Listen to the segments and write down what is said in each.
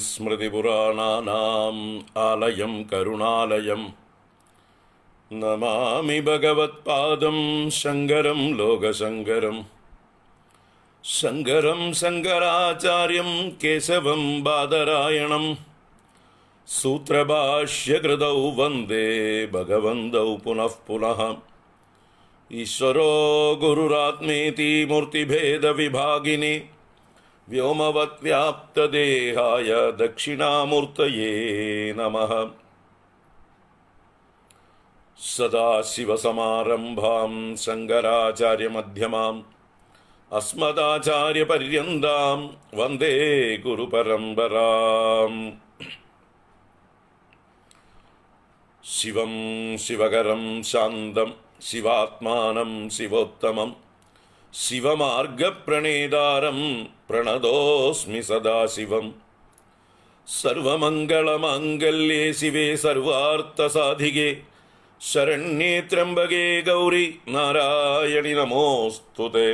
स्मृतिपुराणानाम् आलयं करुणालयं नमामि भगवत्पादं शङ्करं लोकशङ्करं शङ्करं शङ्कराचार्यं केशवं बादरायणं सूत्रभाष्यकृतौ वन्दे भगवन्तौ पुनः पुनः ईश्वरो गुरुरात्मेति मूर्तिभेदविभागिनि व्योमवत् व्याप्तदेहाय दक्षिणामूर्तये नमः सदाशिवसमारम्भां शङ्कराचार्यमध्यमाम् अस्मदाचार्यपर्यन्तां वन्दे गुरुपरम्पराम् शिवं शिवकरं शान्तं शिवात्मानं शिवोत्तमं शिवमार्गप्रणेदारम् प्रणदोऽस्मि सदाशिवम् सर्वमङ्गलमाङ्गल्ये शिवे सर्वार्थसाधिगे शरण्ये त्र्यम्बगे गौरि नारायणि ते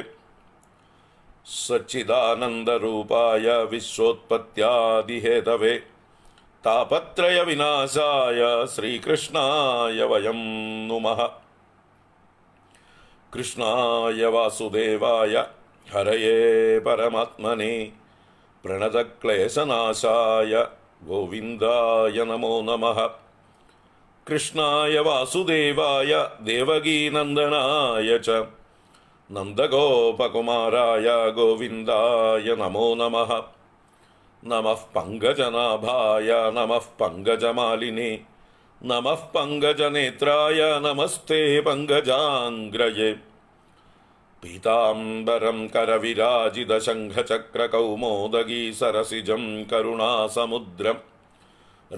सच्चिदानन्दरूपाय विश्वोत्पत्यादिहेतवे तापत्रयविनाशाय श्रीकृष्णाय वयं नुमः कृष्णाय वासुदेवाय हरये परमात्मने प्रणतक्लेशनाशाय गोविन्दाय नमो नमः कृष्णाय वासुदेवाय देवगीनन्दनाय च नन्दगोपकुमाराय गोविन्दाय नमो नमः नमः पङ्कजनाभाय नमः पङ्कजमालिने नमः पङ्कजनेत्राय नमस्ते पङ्कजाङ्ग्रये पीताम्बरं करविराजितशङ्खचक्रकौमोदगी सरसिजं करुणासमुद्रं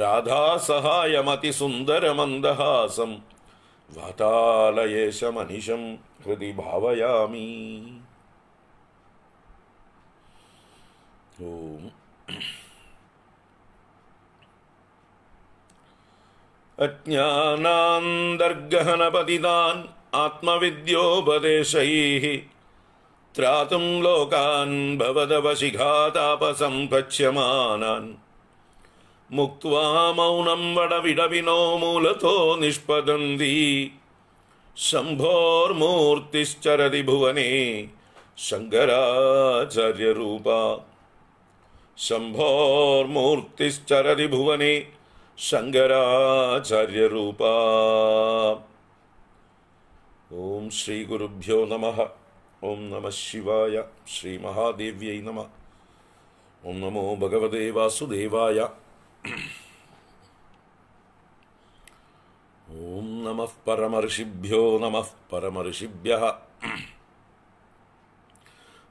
राधासहायमतिसुन्दरमन्दहासं वातालयेशमनिशं हृदि भावयामि ॐ अज्ञानान्दर्गहनपतितान् आत्मविद्योपदेशैः त्रातुं लोकान् भवदवशिघातापसम्पच्यमानान् मुक्त्वा मौनं वडविडविनो मूलतो निष्पदन्ती शम्भोर्मूर्तिश्चरति भुवने शङ्कराचार्यरूपा शम्भोर्मूर्तिश्चरति भुवने शङ्कराचार्यरूपा ഓം ശ്രീ ഗുരുഭ്യോ നമ ഓം നമ ശിവായ ശ്രീ മഹാദേവ്യൈ നമ ഓം നമോ ഭഗവതേ വാസുദേവായ ഓം നമ പരമർഷിഭ്യോ നമ പരമർഷിഭ്യ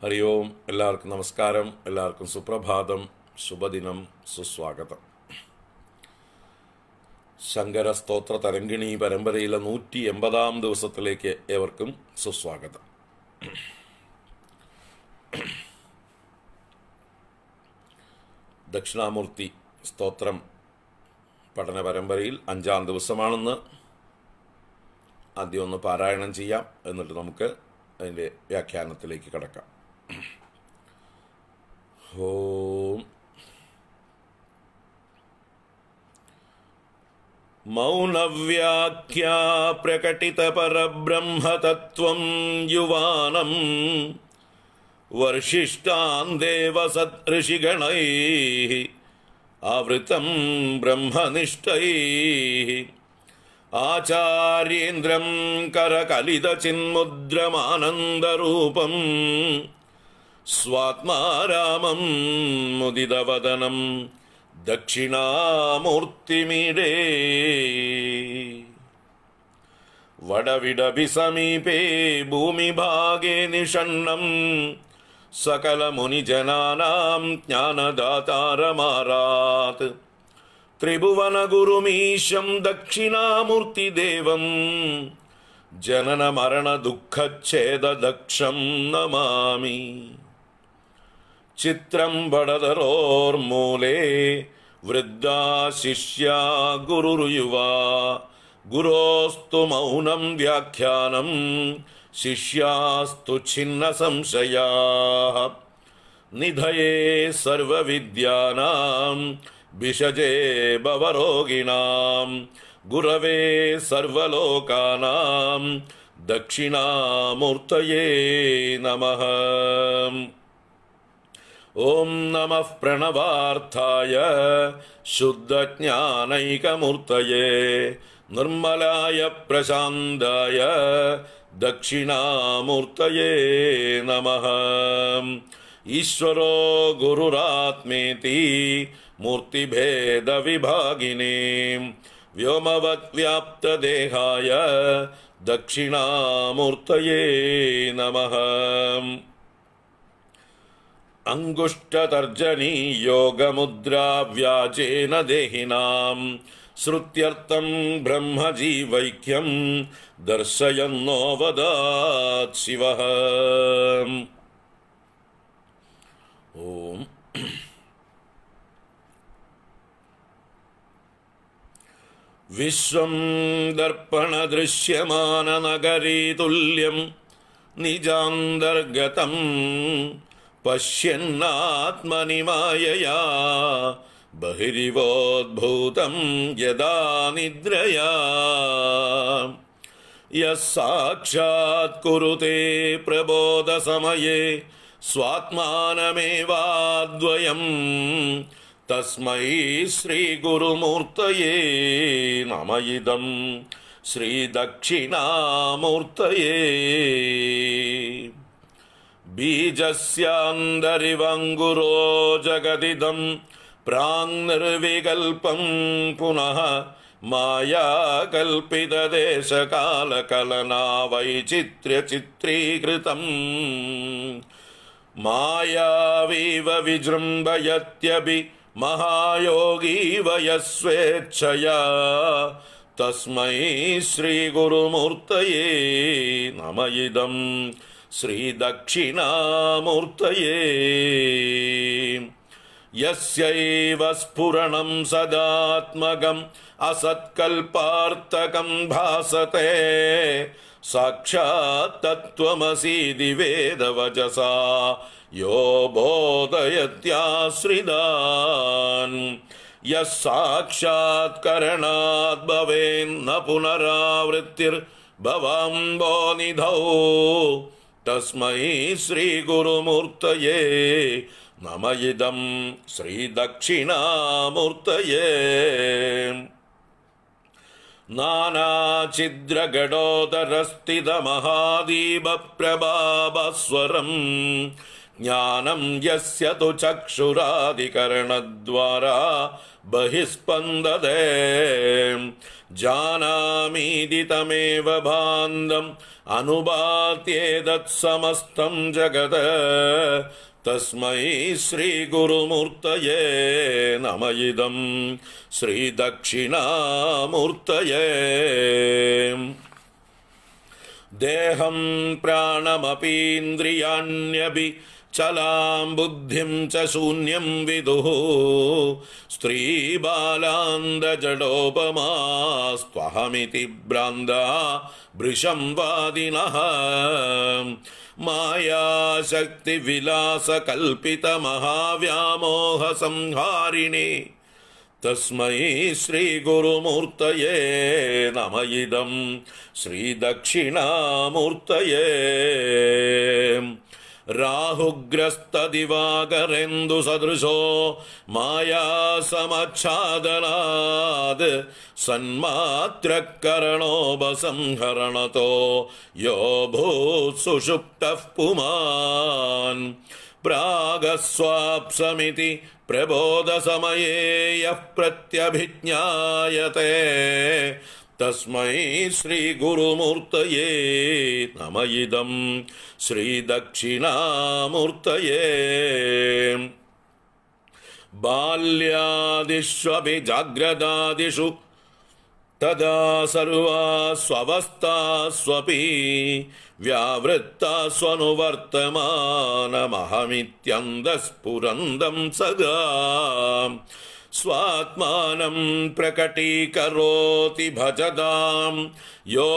ഹരി ഓം എല്ലാവർക്കും നമസ്കാരം എല്ലാവർക്കും സുപ്രഭാതം ശുഭദിനം സുസ്വാഗതം സ്തോത്ര തരംഗിണി പരമ്പരയിലെ നൂറ്റി എൺപതാം ദിവസത്തിലേക്ക് ഏവർക്കും സുസ്വാഗതം ദക്ഷിണാമൂർത്തി സ്തോത്രം പഠന പരമ്പരയിൽ അഞ്ചാം ദിവസമാണെന്ന് ആദ്യം ഒന്ന് പാരായണം ചെയ്യാം എന്നിട്ട് നമുക്ക് അതിൻ്റെ വ്യാഖ്യാനത്തിലേക്ക് കടക്കാം ഹോ मौनव्याख्या प्रकटितपरब्रह्मतत्त्वं युवानं वर्षिष्ठान् देवसदृषिगणैः आवृतं ब्रह्मनिष्ठैः आचार्येन्द्रं करकलितचिन्मुद्रमानन्दरूपम् स्वात्मा रामम् मुदिदवदनम् दक्षिणामूर्तिमिडे वडविडभि समीपे भूमिभागे निषण्णं सकलमुनिजनानां ज्ञानदातारमारात् त्रिभुवनगुरुमीशं दक्षिणामूर्तिदेवम् जननमरणदुःखच्छेददक्षं नमामि चित्रं बडदरोर्मूले वृद्धा शिष्या गुरुर्युवा गुरोस्तु मौनं व्याख्यानं शिष्यास्तु छिन्नसंशयाः निधये सर्वविद्यानां विषजे भवरोगिणां गुरवे सर्वलोकानाम् दक्षिणामूर्तये नमः ॐ नमः प्रणवार्थाय शुद्धज्ञानैकमूर्तये निर्मलाय प्रशान्दाय दक्षिणामूर्तये नमः ईश्वरो गुरुरात्मेति मूर्तिभेदविभागिनी व्योमवद्व्याप्तदेहाय दक्षिणामूर्तये नमः अङ्गुष्टतर्जनी योगमुद्रा व्याजेन देहिनाम् श्रुत्यर्थम् ब्रह्मजीवैक्यम् दर्शयन्नोऽवदात् शिवः ओम। विश्वम् दर्पण दृश्यमाननगरी तुल्यम् निजान्तर्गतम् पश्यत्मया मायया यदा निद्रया कुरुते प्रबोध कुरुते प्रबोधसमये स्वात्मानमेवाद्वयम् तस्मै श्रीगुरुमूर्तये नम इदं मूर्त बीजस्यान्दरिवम् गुरो जगदिदम् प्रान्र्विकल्पम् पुनः माया मायावीव विजृम्भयत्यपि महायोगी वयस्वेच्छया तस्मै श्रीगुरुमूर्तये नम इदम् श्रीदक्षिणामूर्तये यस्यैव स्फुरणं सदात्मकम् असत्कल्पार्थकं भासते साक्षात् तत्त्वमसीदि वेद यो बोधयत्याश्रिदान् यः साक्षात्करणाद् भवेन्न पुनरावृत्तिर्भवम् तस्मै श्रीगुरुमूर्तये नम इदं श्री दक्षिणामूर्तये ज्ञानं ज्ञानम् यस्य तु चक्षुरादिकरणद्वारा बहिस्पन्दते जानामीति तमेव बान्दम् अनुभात्येतत् समस्तम् जगत् तस्मै श्रीगुरुमूर्तये नम इदम् श्रीदक्षिणामूर्तये देहम् प्राणमपीन्द्रियाण्यपि चलाम् बुद्धिं च शून्यं विदुः स्त्रीबालान्द जडोपमास्त्वहमिति भ्रान्दा भृशंवादिनः मायाशक्तिविलास कल्पितमहाव्यामोह तस्मै श्रीगुरुमूर्तये नम इदं श्रीदक्षिणामूर्तये राहुग्रस्तदिवाकरेन्दु माया समच्छादनाद् यो भूत् सुषुप्तः पुमान् प्रागस्वाप्समिति प्रबोधसमये यः प्रत्यभिज्ञायते तस्मै श्रीगुरुमूर्तये नम इदं श्रीदक्षिणामूर्तये बाल्यादिष्वपि जाग्रदादिषु तदा सर्वास्वस्थास्वपि व्यावृत्तास्वनुवर्तमानमहमित्यन्तः स्पुरन्दम् सगा प्रकटी प्रकटीकरोति भजदां यो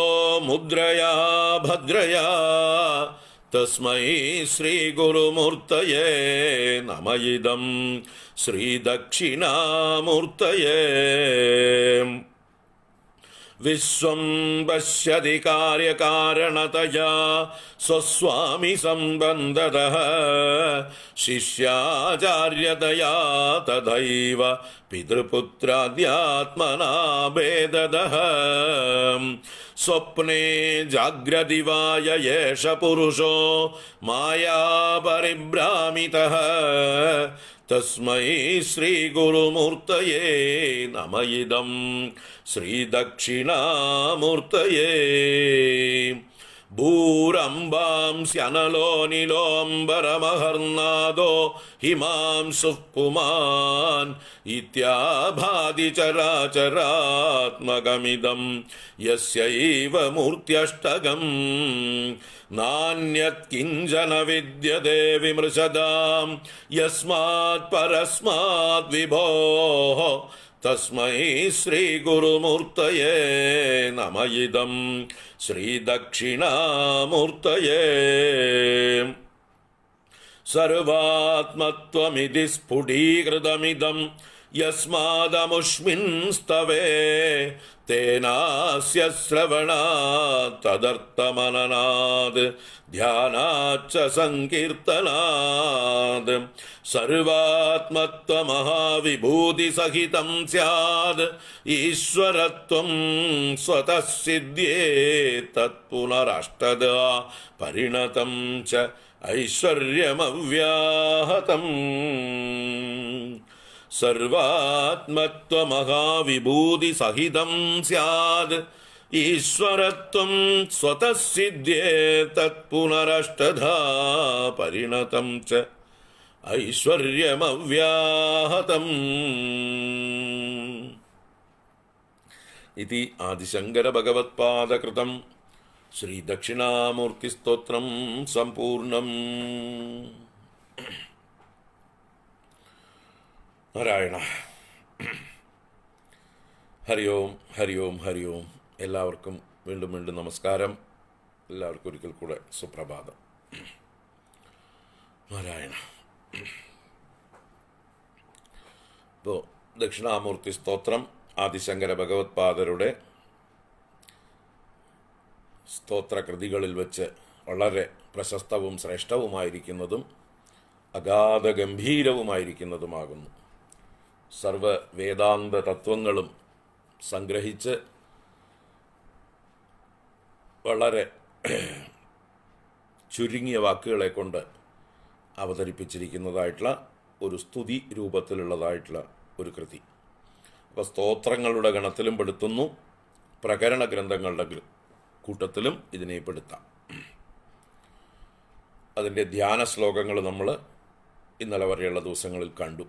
मुद्रया भद्रया तस्मै श्रीगुरुमूर्तये नम इदम् श्रीदक्षिणामूर्तये विश्वं पश्यधिकार्यकारणतया स्वस्वामी सम्बन्धतः शिष्याचार्यतया तथैव पितृपुत्राद्यात्मना भेददः स्वप्ने जाग्रदिवाय एष पुरुषो माया तस्मै श्रीगुरुमूर्तये नम इदं श्रीदक्षिणामूर्तये भूरम्बांस्यनलो निलो अम्बरमहर्नादो हिमांशुः पुमान् इत्याभाति यस्यैव मूर्त्यष्टगम् नान्यत् किञ्जन विद्यते विमृषदाम् यस्मात् परस्माद्विभोः तस्मै श्रीगुरुमूर्तये नम इदं श्रीदक्षिणामूर्तये सर्वात्मत्वमिति स्फुटीकृतमिदं यस्मादमुष्मिन्स्तवे तेनास्य श्रवणात् तदर्थमननात् ध्यानाच्च सङ्कीर्तनात् सर्वात्मत्वमहाविभूतिसहितं स्यात् ईश्वरत्वं स्वतः सिद्ध्ये तत्पुनराष्टदा परिणतं च ऐश्वर्यमव्याहतम् सर्वात्मत्वमहाविभूतिसहितं स्यात् ईश्वरत्वं स्वतः सिद्ध्येतत्पुनरष्टधा परिणतं च ऐश्वर्यमव्याहतम् इति आदिशङ्करभगवत्पादकृतम् श्रीदक्षिणामूर्तिस्तोत्रम् सम्पूर्णम् നാരായണ ഹരി ഓം ഹരി ഓം ഹരി ഓം എല്ലാവർക്കും വീണ്ടും വീണ്ടും നമസ്കാരം എല്ലാവർക്കും ഒരിക്കൽ കൂടെ സുപ്രഭാതം നാരായണ ഇപ്പോൾ ദക്ഷിണാമൂർത്തി സ്തോത്രം ആദിശങ്കര ഭഗവത്പാദരുടെ സ്തോത്രകൃതികളിൽ വെച്ച് വളരെ പ്രശസ്തവും ശ്രേഷ്ഠവുമായിരിക്കുന്നതും അഗാധഗംഭീരവുമായിരിക്കുന്നതുമാകുന്നു സർവ വേദാന്ത തത്വങ്ങളും സംഗ്രഹിച്ച് വളരെ ചുരുങ്ങിയ വാക്കുകളെ കൊണ്ട് അവതരിപ്പിച്ചിരിക്കുന്നതായിട്ടുള്ള ഒരു സ്തുതി രൂപത്തിലുള്ളതായിട്ടുള്ള ഒരു കൃതി അപ്പോൾ സ്തോത്രങ്ങളുടെ ഗണത്തിലും പെടുത്തുന്നു പ്രകരണ ഗ്രന്ഥങ്ങളുടെ കൂട്ടത്തിലും ഇതിനെ പെടുത്താം അതിൻ്റെ ധ്യാന ശ്ലോകങ്ങൾ നമ്മൾ ഇന്നലെ വരെയുള്ള ദിവസങ്ങളിൽ കണ്ടു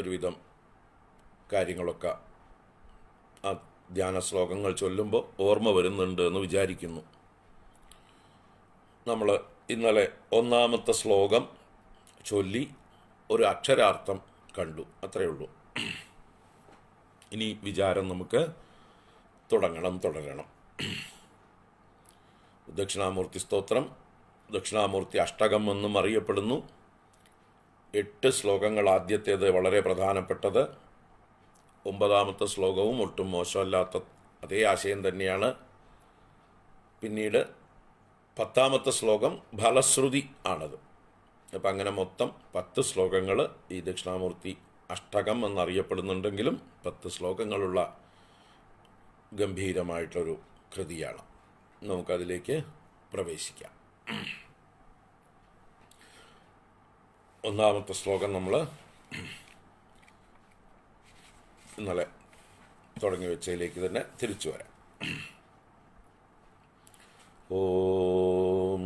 ഒരുവിധം കാര്യങ്ങളൊക്കെ ആ ധ്യാന ശ്ലോകങ്ങൾ ചൊല്ലുമ്പോൾ ഓർമ്മ വരുന്നുണ്ട് എന്ന് വിചാരിക്കുന്നു നമ്മൾ ഇന്നലെ ഒന്നാമത്തെ ശ്ലോകം ചൊല്ലി ഒരു അക്ഷരാർത്ഥം കണ്ടു അത്രയേ ഉള്ളൂ ഇനി വിചാരം നമുക്ക് തുടങ്ങണം തുടങ്ങണം ദക്ഷിണാമൂർത്തി സ്തോത്രം ദക്ഷിണാമൂർത്തി അഷ്ടകം എന്നും അറിയപ്പെടുന്നു എട്ട് ശ്ലോകങ്ങൾ ആദ്യത്തേത് വളരെ പ്രധാനപ്പെട്ടത് ഒമ്പതാമത്തെ ശ്ലോകവും ഒട്ടും മോശമല്ലാത്ത അതേ ആശയം തന്നെയാണ് പിന്നീട് പത്താമത്തെ ശ്ലോകം ഫലശ്രുതി ആണത് അപ്പം അങ്ങനെ മൊത്തം പത്ത് ശ്ലോകങ്ങൾ ഈ ദക്ഷിണാമൂർത്തി അഷ്ടകം എന്നറിയപ്പെടുന്നുണ്ടെങ്കിലും പത്ത് ശ്ലോകങ്ങളുള്ള ഗംഭീരമായിട്ടൊരു കൃതിയാണ് നമുക്കതിലേക്ക് പ്രവേശിക്കാം ഒന്നാമത്തെ ശ്ലോകം നമ്മൾ ഇന്നലെ തുടങ്ങി വെച്ചതിലേക്ക് തന്നെ തിരിച്ചു വരാം ഓം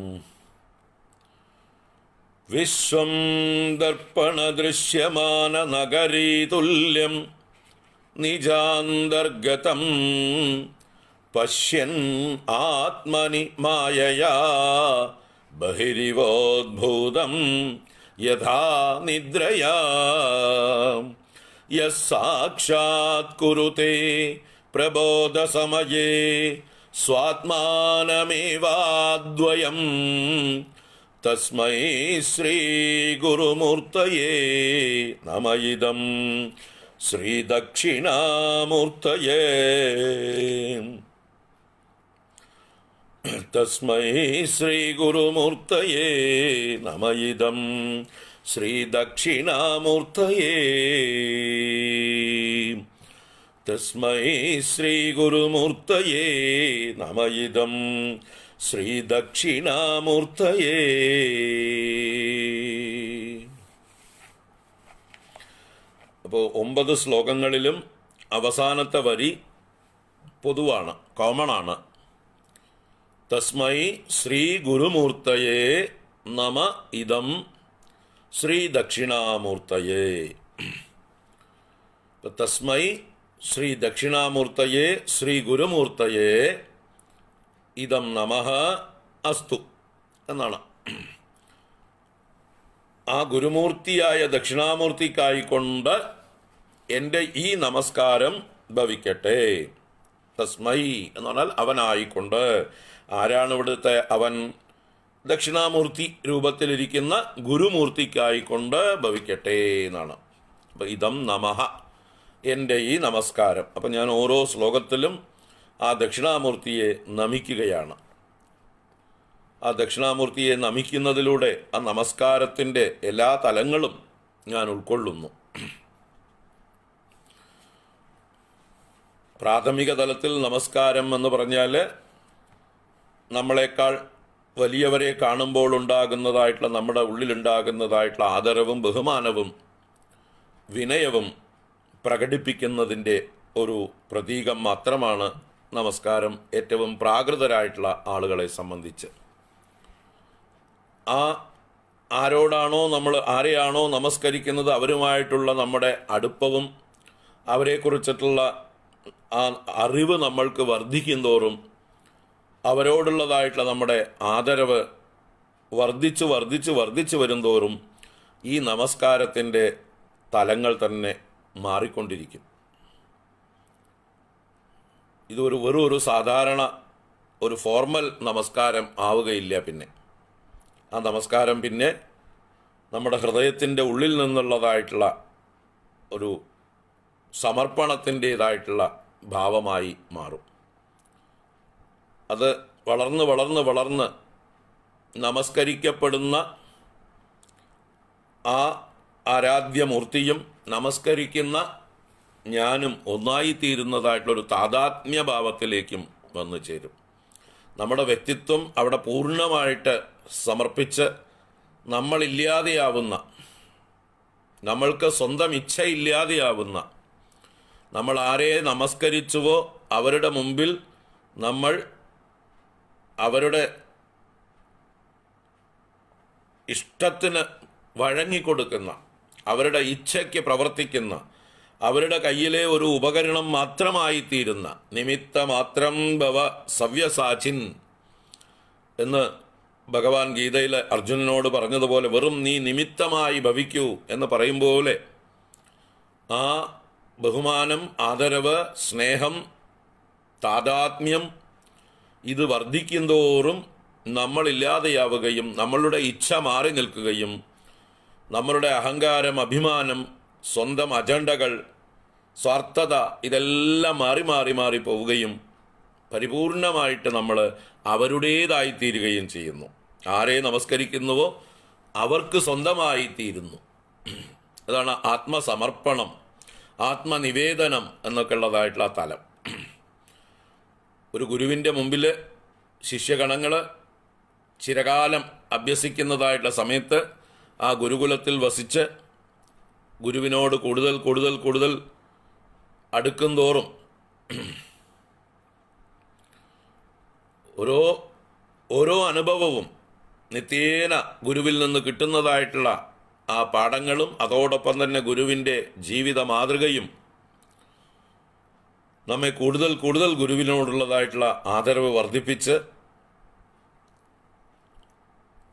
വിശ്വം ദൃശ്യമാന നഗരീതുല്യം നിജാന്തർഗതം പശ്യൻ ആത്മനി മായയാ ബഹിരിവോദ്ഭൂതം यथा निद्रया यः साक्षात् कुरुते प्रबोधसमये स्वात्मानमेवाद्वयम् तस्मै श्रीगुरुमूर्तये नम इदम् श्रीदक्षिणामूर्तये തസ്മൈ ശ്രീഗുരുമൂർത്തയേ നമയിതം ശ്രീദക്ഷിണാമൂർത്തയേ തസ്മൈ ശ്രീഗുരുമൂർത്തയേ നമയിതം ശ്രീദക്ഷിണാമൂർത്തയേ അപ്പോൾ ഒമ്പത് ശ്ലോകങ്ങളിലും അവസാനത്തെ വരി പൊതുവാണ് കോമൺ ആണ് തസ്മൈ ശ്രീ ഗുരുമൂർത്തയെ നമ ഇതം ശ്രീ ദക്ഷിണാമൂർത്തയെ തസ്മൈ ശ്രീ ദക്ഷിണാമൂർത്തയെ ശ്രീ ഗുരുമൂർത്തയെ ഇതം നമ അസ്തു എന്നാണ് ആ ഗുരുമൂർത്തിയായ ദക്ഷിണാമൂർത്തിക്കായിക്കൊണ്ട് എൻ്റെ ഈ നമസ്കാരം ഭവിക്കട്ടെ തസ്മൈ എന്ന് പറഞ്ഞാൽ അവനായിക്കൊണ്ട് ആരാണ് ഇവിടുത്തെ അവൻ ദക്ഷിണാമൂർത്തി രൂപത്തിലിരിക്കുന്ന ഗുരുമൂർത്തിക്കായിക്കൊണ്ട് ഭവിക്കട്ടെ എന്നാണ് അപ്പം ഇതം നമഹ എൻ്റെ ഈ നമസ്കാരം അപ്പം ഞാൻ ഓരോ ശ്ലോകത്തിലും ആ ദക്ഷിണാമൂർത്തിയെ നമിക്കുകയാണ് ആ ദക്ഷിണാമൂർത്തിയെ നമിക്കുന്നതിലൂടെ ആ നമസ്കാരത്തിൻ്റെ എല്ലാ തലങ്ങളും ഞാൻ ഉൾക്കൊള്ളുന്നു പ്രാഥമിക തലത്തിൽ നമസ്കാരം എന്ന് പറഞ്ഞാൽ നമ്മളെക്കാൾ വലിയവരെ കാണുമ്പോൾ ഉണ്ടാകുന്നതായിട്ടുള്ള നമ്മുടെ ഉള്ളിലുണ്ടാകുന്നതായിട്ടുള്ള ആദരവും ബഹുമാനവും വിനയവും പ്രകടിപ്പിക്കുന്നതിൻ്റെ ഒരു പ്രതീകം മാത്രമാണ് നമസ്കാരം ഏറ്റവും പ്രാകൃതരായിട്ടുള്ള ആളുകളെ സംബന്ധിച്ച് ആ ആരോടാണോ നമ്മൾ ആരെയാണോ നമസ്കരിക്കുന്നത് അവരുമായിട്ടുള്ള നമ്മുടെ അടുപ്പവും അവരെക്കുറിച്ചിട്ടുള്ള ആ അറിവ് നമ്മൾക്ക് വർദ്ധിക്കും തോറും അവരോടുള്ളതായിട്ടുള്ള നമ്മുടെ ആദരവ് വർദ്ധിച്ചു വർദ്ധിച്ചു വർദ്ധിച്ചു വരുംതോറും ഈ നമസ്കാരത്തിൻ്റെ തലങ്ങൾ തന്നെ മാറിക്കൊണ്ടിരിക്കും ഇതൊരു വെറും ഒരു സാധാരണ ഒരു ഫോർമൽ നമസ്കാരം ആവുകയില്ല പിന്നെ ആ നമസ്കാരം പിന്നെ നമ്മുടെ ഹൃദയത്തിൻ്റെ ഉള്ളിൽ നിന്നുള്ളതായിട്ടുള്ള ഒരു സമർപ്പണത്തിൻ്റെതായിട്ടുള്ള ഭാവമായി മാറും അത് വളർന്ന് വളർന്ന് വളർന്ന് നമസ്കരിക്കപ്പെടുന്ന ആ ആരാധ്യമൂർത്തിയും നമസ്കരിക്കുന്ന ഞാനും ഒന്നായിത്തീരുന്നതായിട്ടുള്ളൊരു താതാത്മ്യഭാവത്തിലേക്കും വന്നു ചേരും നമ്മുടെ വ്യക്തിത്വം അവിടെ പൂർണ്ണമായിട്ട് സമർപ്പിച്ച് നമ്മളില്ലാതെയാവുന്ന നമ്മൾക്ക് സ്വന്തം ഇച്ഛയില്ലാതെയാവുന്ന നമ്മൾ ആരെ നമസ്കരിച്ചുവോ അവരുടെ മുമ്പിൽ നമ്മൾ അവരുടെ ഇഷ്ടത്തിന് വഴങ്ങിക്കൊടുക്കുന്ന അവരുടെ ഇച്ഛയ്ക്ക് പ്രവർത്തിക്കുന്ന അവരുടെ കയ്യിലെ ഒരു ഉപകരണം മാത്രമായിത്തീരുന്ന നിമിത്ത മാത്രം ഭവ സവ്യസാചിൻ എന്ന് ഭഗവാൻ ഗീതയിൽ അർജുനനോട് പറഞ്ഞതുപോലെ വെറും നീ നിമിത്തമായി ഭവിക്കൂ എന്ന് പറയും പോലെ ആ ബഹുമാനം ആദരവ് സ്നേഹം താതാത്മ്യം ഇത് തോറും നമ്മളില്ലാതെയാവുകയും നമ്മളുടെ ഇച്ഛ മാറി നിൽക്കുകയും നമ്മളുടെ അഹങ്കാരം അഭിമാനം സ്വന്തം അജണ്ടകൾ സ്വാർത്ഥത ഇതെല്ലാം മാറി മാറി മാറി പോവുകയും പരിപൂർണമായിട്ട് നമ്മൾ അവരുടേതായിത്തീരുകയും ചെയ്യുന്നു ആരെ നമസ്കരിക്കുന്നുവോ അവർക്ക് സ്വന്തമായി തീരുന്നു അതാണ് ആത്മസമർപ്പണം ആത്മനിവേദനം എന്നൊക്കെ ഉള്ളതായിട്ടുള്ള തലം ഒരു ഗുരുവിൻ്റെ മുമ്പിൽ ശിഷ്യഗണങ്ങൾ ചിരകാലം അഭ്യസിക്കുന്നതായിട്ടുള്ള സമയത്ത് ആ ഗുരുകുലത്തിൽ വസിച്ച് ഗുരുവിനോട് കൂടുതൽ കൂടുതൽ കൂടുതൽ അടുക്കും തോറും ഓരോ ഓരോ അനുഭവവും നിത്യേന ഗുരുവിൽ നിന്ന് കിട്ടുന്നതായിട്ടുള്ള ആ പാഠങ്ങളും അതോടൊപ്പം തന്നെ ഗുരുവിൻ്റെ ജീവിത മാതൃകയും നമ്മെ കൂടുതൽ കൂടുതൽ ഗുരുവിനോടുള്ളതായിട്ടുള്ള ആദരവ് വർദ്ധിപ്പിച്ച്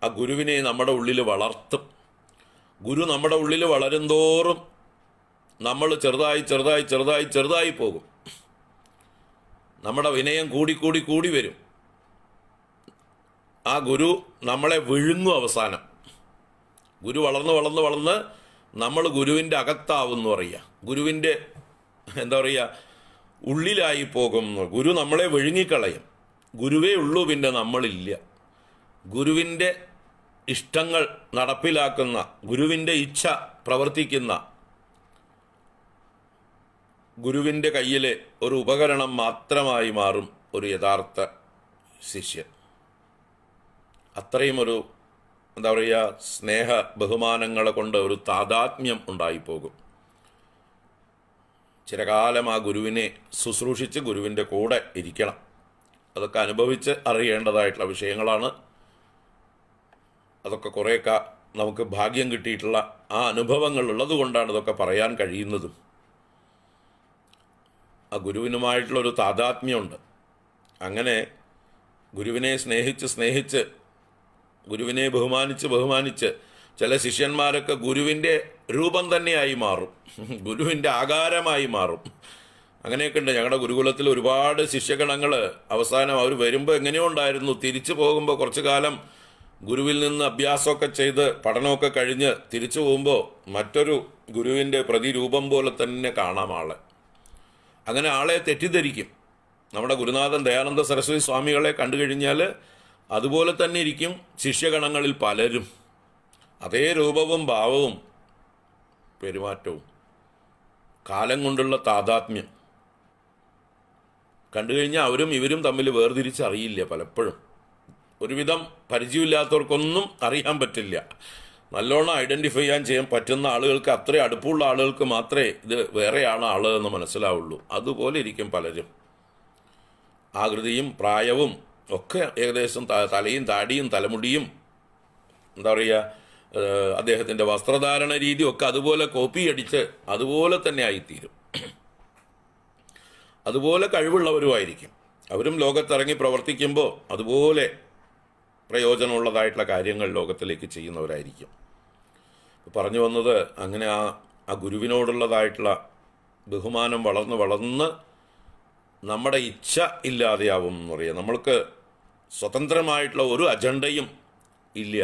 ആ ഗുരുവിനെ നമ്മുടെ ഉള്ളിൽ വളർത്തും ഗുരു നമ്മുടെ ഉള്ളിൽ വളരുംതോറും നമ്മൾ ചെറുതായി ചെറുതായി ചെറുതായി ചെറുതായി പോകും നമ്മുടെ വിനയം കൂടിക്കൂടി കൂടി വരും ആ ഗുരു നമ്മളെ വിഴുങ്ങും അവസാനം ഗുരു വളർന്ന് വളർന്ന് വളർന്ന് നമ്മൾ ഗുരുവിൻ്റെ അകത്താവും എന്ന് പറയുക ഗുരുവിൻ്റെ എന്താ പറയുക ഉള്ളിലായി പോകും ഗുരു നമ്മളെ വിഴുങ്ങിക്കളയും ഗുരുവേ ഉള്ളൂ പിന്നെ നമ്മളില്ല ഗുരുവിൻ്റെ ഇഷ്ടങ്ങൾ നടപ്പിലാക്കുന്ന ഗുരുവിൻ്റെ ഇച്ഛ പ്രവർത്തിക്കുന്ന ഗുരുവിൻ്റെ കയ്യിലെ ഒരു ഉപകരണം മാത്രമായി മാറും ഒരു യഥാർത്ഥ ശിഷ്യൻ അത്രയും ഒരു എന്താ പറയുക സ്നേഹ ബഹുമാനങ്ങളെ കൊണ്ട് ഒരു താതാത്മ്യം ഉണ്ടായിപ്പോകും ചിരകാലം ആ ഗുരുവിനെ ശുശ്രൂഷിച്ച് ഗുരുവിൻ്റെ കൂടെ ഇരിക്കണം അതൊക്കെ അനുഭവിച്ച് അറിയേണ്ടതായിട്ടുള്ള വിഷയങ്ങളാണ് അതൊക്കെ കുറേയൊക്കെ നമുക്ക് ഭാഗ്യം കിട്ടിയിട്ടുള്ള ആ അനുഭവങ്ങൾ ഉള്ളതുകൊണ്ടാണ് ഇതൊക്കെ പറയാൻ കഴിയുന്നതും ആ ഗുരുവിനുമായിട്ടുള്ളൊരു താതാത്മ്യമുണ്ട് അങ്ങനെ ഗുരുവിനെ സ്നേഹിച്ച് സ്നേഹിച്ച് ഗുരുവിനെ ബഹുമാനിച്ച് ബഹുമാനിച്ച് ചില ശിഷ്യന്മാരൊക്കെ ഗുരുവിൻ്റെ രൂപം തന്നെയായി മാറും ഗുരുവിൻ്റെ ആകാരമായി മാറും അങ്ങനെയൊക്കെ ഉണ്ട് ഞങ്ങളുടെ ഗുരുകുലത്തിൽ ഒരുപാട് ശിഷ്യഗണങ്ങൾ അവസാനം അവർ വരുമ്പോൾ എങ്ങനെയോ ഉണ്ടായിരുന്നു തിരിച്ചു പോകുമ്പോൾ കുറച്ചു കാലം ഗുരുവിൽ നിന്ന് അഭ്യാസമൊക്കെ ചെയ്ത് പഠനമൊക്കെ കഴിഞ്ഞ് തിരിച്ചു പോകുമ്പോൾ മറ്റൊരു ഗുരുവിൻ്റെ പ്രതിരൂപം പോലെ തന്നെ കാണാം ആളെ അങ്ങനെ ആളെ തെറ്റിദ്ധരിക്കും നമ്മുടെ ഗുരുനാഥൻ ദയാനന്ദ സരസ്വതി സ്വാമികളെ കണ്ടു കഴിഞ്ഞാൽ അതുപോലെ തന്നെ ഇരിക്കും ശിഷ്യഗണങ്ങളിൽ പലരും അതേ രൂപവും ഭാവവും പെരുമാറ്റവും കാലം കൊണ്ടുള്ള താതാത്മ്യം കണ്ടു കഴിഞ്ഞാൽ അവരും ഇവരും തമ്മിൽ വേർതിരിച്ചറിയില്ല പലപ്പോഴും ഒരുവിധം പരിചയമില്ലാത്തവർക്കൊന്നും അറിയാൻ പറ്റില്ല നല്ലോണം ഐഡൻറ്റിഫൈ ചെയ്യാൻ ചെയ്യാൻ പറ്റുന്ന ആളുകൾക്ക് അത്രയും അടുപ്പമുള്ള ആളുകൾക്ക് മാത്രമേ ഇത് വേറെയാണ് ആൾ എന്ന് മനസ്സിലാവുള്ളൂ അതുപോലെ ഇരിക്കും പലരും ആകൃതിയും പ്രായവും ഒക്കെ ഏകദേശം തലയും താടിയും തലമുടിയും എന്താ പറയുക അദ്ദേഹത്തിൻ്റെ വസ്ത്രധാരണ രീതി ഒക്കെ അതുപോലെ കോപ്പി അടിച്ച് അതുപോലെ തന്നെ ആയിത്തീരും അതുപോലെ കഴിവുള്ളവരുമായിരിക്കും അവരും ലോകത്തിറങ്ങി പ്രവർത്തിക്കുമ്പോൾ അതുപോലെ പ്രയോജനമുള്ളതായിട്ടുള്ള കാര്യങ്ങൾ ലോകത്തിലേക്ക് ചെയ്യുന്നവരായിരിക്കും പറഞ്ഞു വന്നത് അങ്ങനെ ആ ആ ഗുരുവിനോടുള്ളതായിട്ടുള്ള ബഹുമാനം വളർന്ന് വളർന്ന് നമ്മുടെ ഇച്ഛ ഇല്ലാതെയാവും എന്ന് പറയാം നമ്മൾക്ക് സ്വതന്ത്രമായിട്ടുള്ള ഒരു അജണ്ടയും ഇല്ല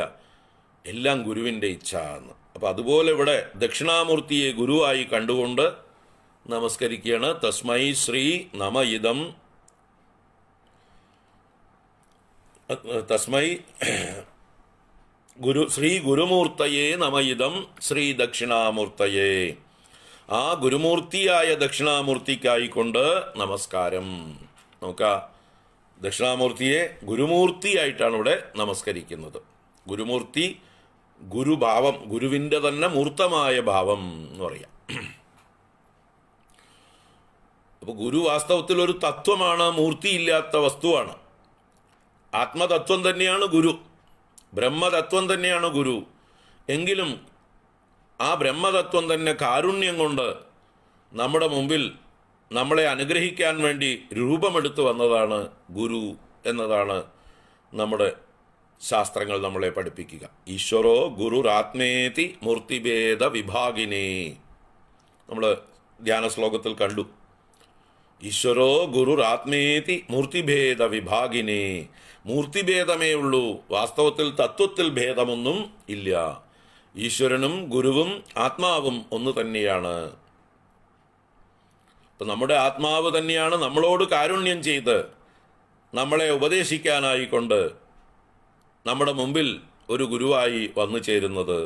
എല്ലാം ഗുരുവിൻ്റെ ഇച്ഛ എന്ന് അപ്പോൾ അതുപോലെ ഇവിടെ ദക്ഷിണാമൂർത്തിയെ ഗുരുവായി കണ്ടുകൊണ്ട് നമസ്കരിക്കുകയാണ് തസ്മൈ ശ്രീ നമ ഇതം തസ്മൈ ഗുരു ശ്രീ ഗുരുമൂർത്തയെ നമയിതം ശ്രീ ദക്ഷിണാമൂർത്തയെ ആ ഗുരുമൂർത്തിയായ ദക്ഷിണാമൂർത്തിക്കായിക്കൊണ്ട് നമസ്കാരം നമുക്ക് ആ ദക്ഷിണാമൂർത്തിയെ ഗുരുമൂർത്തിയായിട്ടാണ് ഇവിടെ നമസ്കരിക്കുന്നത് ഗുരുമൂർത്തി ഗുരുഭാവം ഗുരുവിൻ്റെ തന്നെ മൂർത്തമായ ഭാവം എന്ന് പറയാം അപ്പോൾ ഗുരു വാസ്തവത്തിൽ ഒരു തത്വമാണ് മൂർത്തിയില്ലാത്ത വസ്തുവാണ് ആത്മതത്വം തന്നെയാണ് ഗുരു ബ്രഹ്മതത്വം തന്നെയാണ് ഗുരു എങ്കിലും ആ ബ്രഹ്മതത്വം തന്നെ കാരുണ്യം കൊണ്ട് നമ്മുടെ മുമ്പിൽ നമ്മളെ അനുഗ്രഹിക്കാൻ വേണ്ടി രൂപമെടുത്തു വന്നതാണ് ഗുരു എന്നതാണ് നമ്മുടെ ശാസ്ത്രങ്ങൾ നമ്മളെ പഠിപ്പിക്കുക ഈശ്വരോ ഗുരുരാത്മേതി മൂർത്തിഭേദ വിഭാഗിനെ നമ്മൾ ധ്യാന ശ്ലോകത്തിൽ കണ്ടു ഈശ്വരോ ഗുരുരാത്മേതി മൂർത്തിഭേദ വിഭാഗിനെ മൂർത്തിഭേദമേ ഉള്ളൂ വാസ്തവത്തിൽ തത്വത്തിൽ ഭേദമൊന്നും ഇല്ല ഈശ്വരനും ഗുരുവും ആത്മാവും ഒന്ന് തന്നെയാണ് ഇപ്പം നമ്മുടെ ആത്മാവ് തന്നെയാണ് നമ്മളോട് കാരുണ്യം ചെയ്ത് നമ്മളെ ഉപദേശിക്കാനായിക്കൊണ്ട് നമ്മുടെ മുമ്പിൽ ഒരു ഗുരുവായി വന്നു ചേരുന്നത്